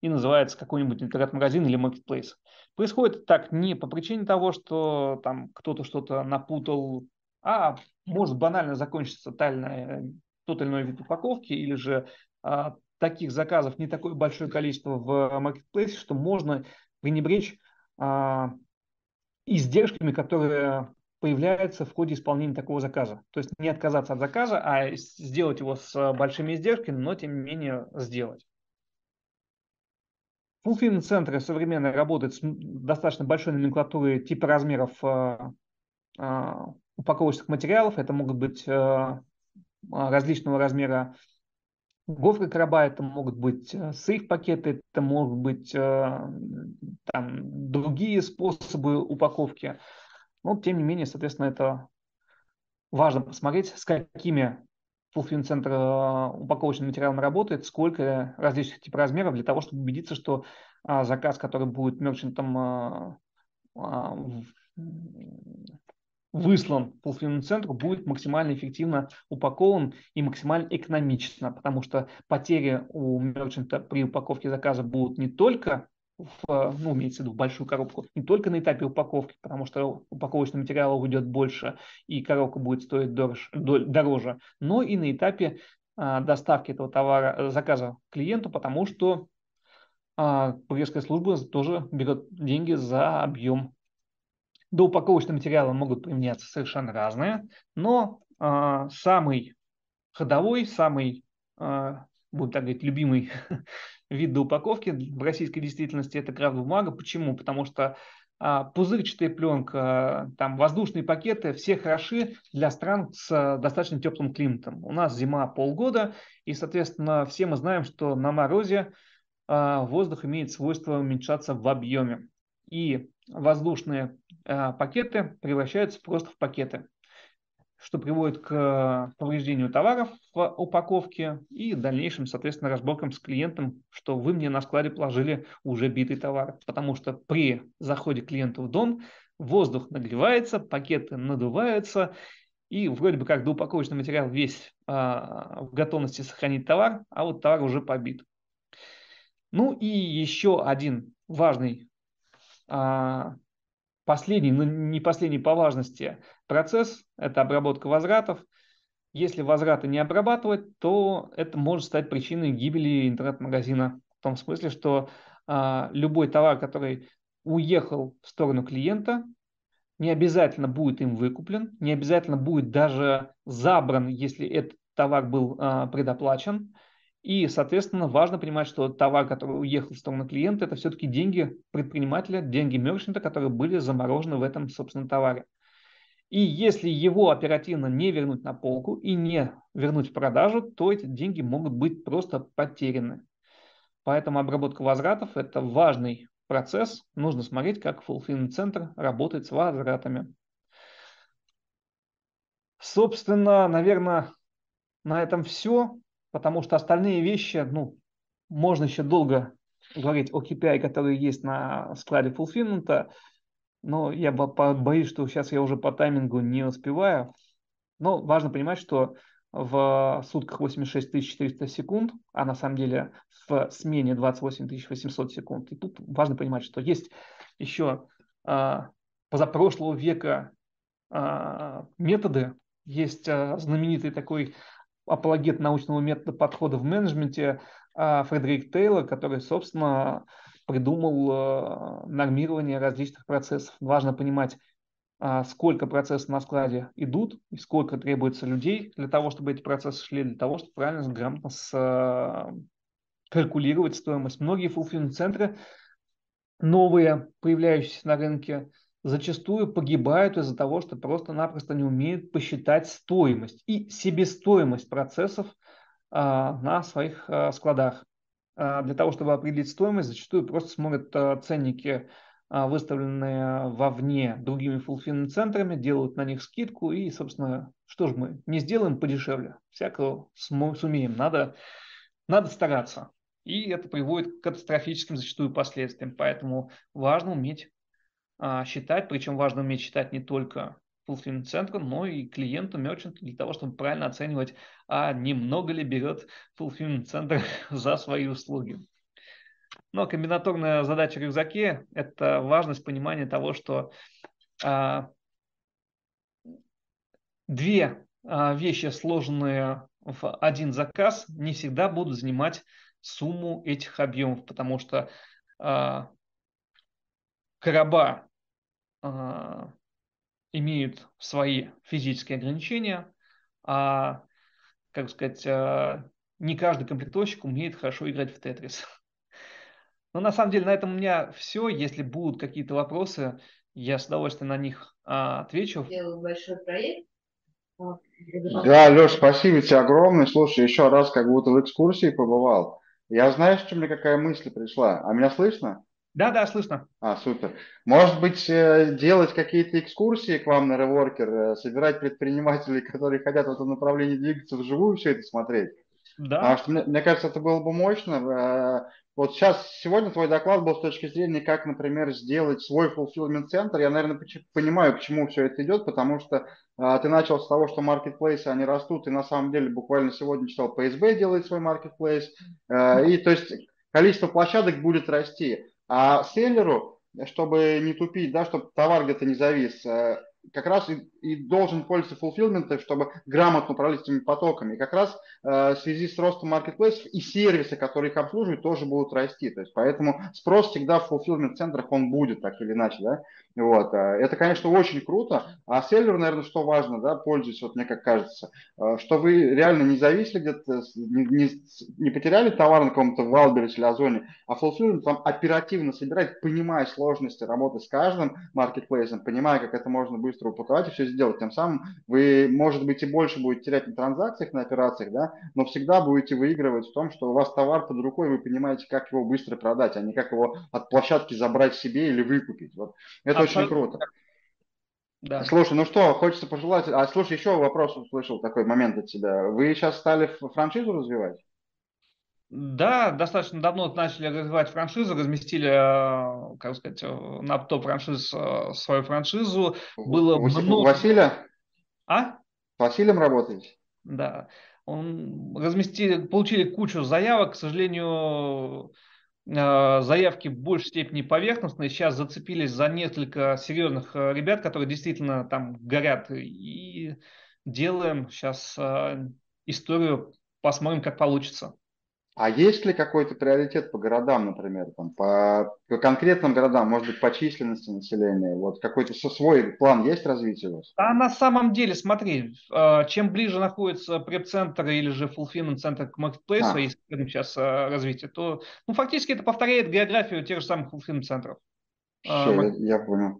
Speaker 2: и называется какой-нибудь интернет-магазин или marketplace. Происходит так не по причине того, что там кто-то что-то напутал, а может банально закончиться тайная тот или иной вид упаковки, или же а, таких заказов не такое большое количество в маркетплейсе, что можно пренебречь а, издержками, которые появляются в ходе исполнения такого заказа. То есть не отказаться от заказа, а сделать его с большими издержками, но тем не менее сделать. Фулфильм центры современно работают с достаточно большой номенклатурой типа размеров э, э, упаковочных материалов. Это могут быть э, различного размера гофры краба, это могут быть сейф-пакеты, это могут быть там, другие способы упаковки. Но, тем не менее, соответственно, это важно посмотреть, с какими фулфилм-центр а, упаковочным материалом работает, сколько различных типов размеров для того, чтобы убедиться, что а, заказ, который будет мерчантом а, выслан полфильмному центру, будет максимально эффективно упакован и максимально экономично, потому что потери у мерчанта при упаковке заказа будут не только в, э, ну, имеется в виду, в большую коробку, не только на этапе упаковки, потому что упаковочного материала уйдет больше и коробка будет стоить дороже, дороже но и на этапе а, доставки этого товара, э, заказа клиенту, потому что а, курьерская служба тоже берет деньги за объем. До упаковочного материала могут применяться совершенно разные, но а, самый ходовой, самый а, будем так говорить, любимый [LAUGHS] вид до упаковки в российской действительности это крафт-бумага. Почему? Потому что а, пузырчатая пленка, а, там воздушные пакеты, все хороши для стран с а, достаточно теплым климатом. У нас зима полгода, и, соответственно, все мы знаем, что на морозе а, воздух имеет свойство уменьшаться в объеме. И воздушные а, пакеты превращаются просто в пакеты что приводит к повреждению товаров в упаковке и дальнейшим, соответственно, разборкам с клиентом, что вы мне на складе положили уже битый товар. Потому что при заходе клиента в дом воздух нагревается, пакеты надуваются, и вроде бы как доупаковочный материал весь а, в готовности сохранить товар, а вот товар уже побит. Ну и еще один важный а, Последний, но не последний по важности процесс – это обработка возвратов. Если возвраты не обрабатывать, то это может стать причиной гибели интернет-магазина. В том смысле, что а, любой товар, который уехал в сторону клиента, не обязательно будет им выкуплен, не обязательно будет даже забран, если этот товар был а, предоплачен. И, соответственно, важно понимать, что товар, который уехал в сторону клиента, это все-таки деньги предпринимателя, деньги мерчанта, которые были заморожены в этом, собственно, товаре. И если его оперативно не вернуть на полку и не вернуть в продажу, то эти деньги могут быть просто потеряны. Поэтому обработка возвратов – это важный процесс. Нужно смотреть, как Fulfillment Center работает с возвратами. Собственно, наверное, на этом все потому что остальные вещи, ну, можно еще долго говорить о KPI, которые есть на складе фулфилмента, но я боюсь, что сейчас я уже по таймингу не успеваю. Но важно понимать, что в сутках 86 400 секунд, а на самом деле в смене 28 800 секунд. И тут важно понимать, что есть еще а, позапрошлого века а, методы, есть а, знаменитый такой апологет научного метода подхода в менеджменте а, Фредерик Тейлор, который, собственно, придумал э, нормирование различных процессов. Важно понимать, а, сколько процессов на складе идут и сколько требуется людей для того, чтобы эти процессы шли, для того, чтобы правильно, грамотно с... Э, калькулировать стоимость. Многие фулфилм-центры новые, появляющиеся на рынке, зачастую погибают из-за того, что просто-напросто не умеют посчитать стоимость и себестоимость процессов а, на своих а, складах. А, для того, чтобы определить стоимость, зачастую просто смотрят а, ценники, а, выставленные вовне другими фулфинн-центрами, делают на них скидку и, собственно, что же мы не сделаем подешевле? Всякого сумеем, надо, надо стараться. И это приводит к катастрофическим зачастую последствиям. Поэтому важно уметь а, считать, причем важно уметь считать не только fulfillment центру, но и клиенту, мерчанту для того, чтобы правильно оценивать, а немного ли берет fulfillment центр [LAUGHS] за свои услуги. Но комбинаторная задача в рюкзаке – это важность понимания того, что а, две а, вещи, сложенные в один заказ, не всегда будут занимать сумму этих объемов, потому что а, короба а, имеют свои физические ограничения, а, как сказать, э, не каждый комплектовщик умеет хорошо играть в Тетрис. [LAUGHS] Но ну, на самом деле на этом у меня все. Если будут какие-то вопросы, я с удовольствием на них а, отвечу. Делаю большой проект. Да, Леш,
Speaker 1: спасибо тебе огромное. Слушай, еще раз как будто в экскурсии побывал. Я знаешь, что мне какая мысль пришла? А меня слышно?
Speaker 2: Да, да, слышно.
Speaker 1: А, супер. Может быть, э, делать какие-то экскурсии к вам на реворкер, э, собирать предпринимателей, которые хотят в этом направлении двигаться, вживую все это смотреть? Да. А что, мне, мне кажется, это было бы мощно. Э, вот сейчас, сегодня твой доклад был с точки зрения, как, например, сделать свой fulfillment центр. Я, наверное, понимаю, к чему все это идет, потому что а, ты начал с того, что маркетплейсы, они растут, и на самом деле буквально сегодня читал, PSB делает свой маркетплейс, а, и то есть количество площадок будет расти. А селлеру, э, чтобы не тупить, да, чтобы товар где-то не завис, э, как раз и, и должен пользоваться фулфилментом, чтобы грамотно управлять этими потоками. И как раз э, в связи с ростом маркетплейсов и сервисы, которые их обслуживают, тоже будут расти. То есть, поэтому спрос всегда в фулфилмент-центрах, он будет так или иначе. Да? Вот. Э, это, конечно, очень круто. А селлеру, наверное, что важно, да, пользуясь, вот мне как кажется, э, что вы реально не зависли где-то, не, не, не потеряли товар на каком-то Валберес или Озоне, а фулфилмент там оперативно собирать, понимая сложности работы с каждым маркетплейсом, понимая, как это можно будет быстро упаковать и все сделать. Тем самым вы, может быть, и больше будете терять на транзакциях, на операциях, да, но всегда будете выигрывать в том, что у вас товар под рукой, вы понимаете, как его быстро продать, а не как его от площадки забрать себе или выкупить. Вот. Это а очень круто. Да. Слушай, ну что, хочется пожелать. А слушай, еще вопрос услышал такой момент от тебя. Вы сейчас стали франшизу развивать?
Speaker 2: Да, достаточно давно начали развивать франшизу, разместили, э, как сказать, э, на топ франшиз э, свою франшизу. Было Вас... много... Василия? А? Василием работаете? Да. Он разместили, получили кучу заявок, к сожалению, заявки в большей степени поверхностные. Сейчас зацепились за несколько серьезных ребят, которые действительно там горят. И делаем сейчас историю, посмотрим, как получится.
Speaker 1: А есть ли какой-то приоритет по городам, например, там, по, по конкретным городам, может быть, по численности населения? Вот какой-то свой план есть развития у вас?
Speaker 2: А на самом деле, смотри, а, чем ближе находится преп-центр или же fulfillment центр к маркетплейсу, а. если сейчас развитие, то ну, фактически это повторяет географию тех же самых fulfillment центров. Все, а, я,
Speaker 1: я понял.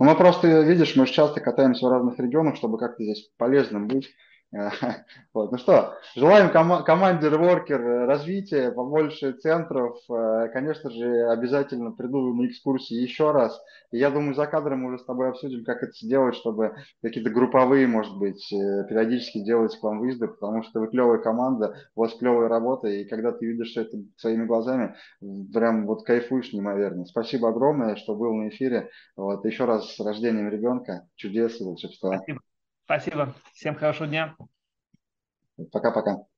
Speaker 1: Ну, мы просто, видишь, мы же часто катаемся в разных регионах, чтобы как-то здесь полезным быть. [LAUGHS] Вот. Ну что, желаем ком- команде Reworker э, развития, побольше центров. Э, конечно же, обязательно приду на экскурсии еще раз. И я думаю, за кадром мы уже с тобой обсудим, как это сделать, чтобы какие-то групповые, может быть, э, периодически делать к вам выезды, потому что вы клевая команда, у вас клевая работа, и когда ты видишь это своими глазами, прям вот кайфуешь неимоверно. Спасибо огромное, что был на эфире. Вот. Еще раз с рождением ребенка. Чудес и волшебства. Спасибо.
Speaker 2: Спасибо. Всем хорошего дня.
Speaker 1: Пока-пока.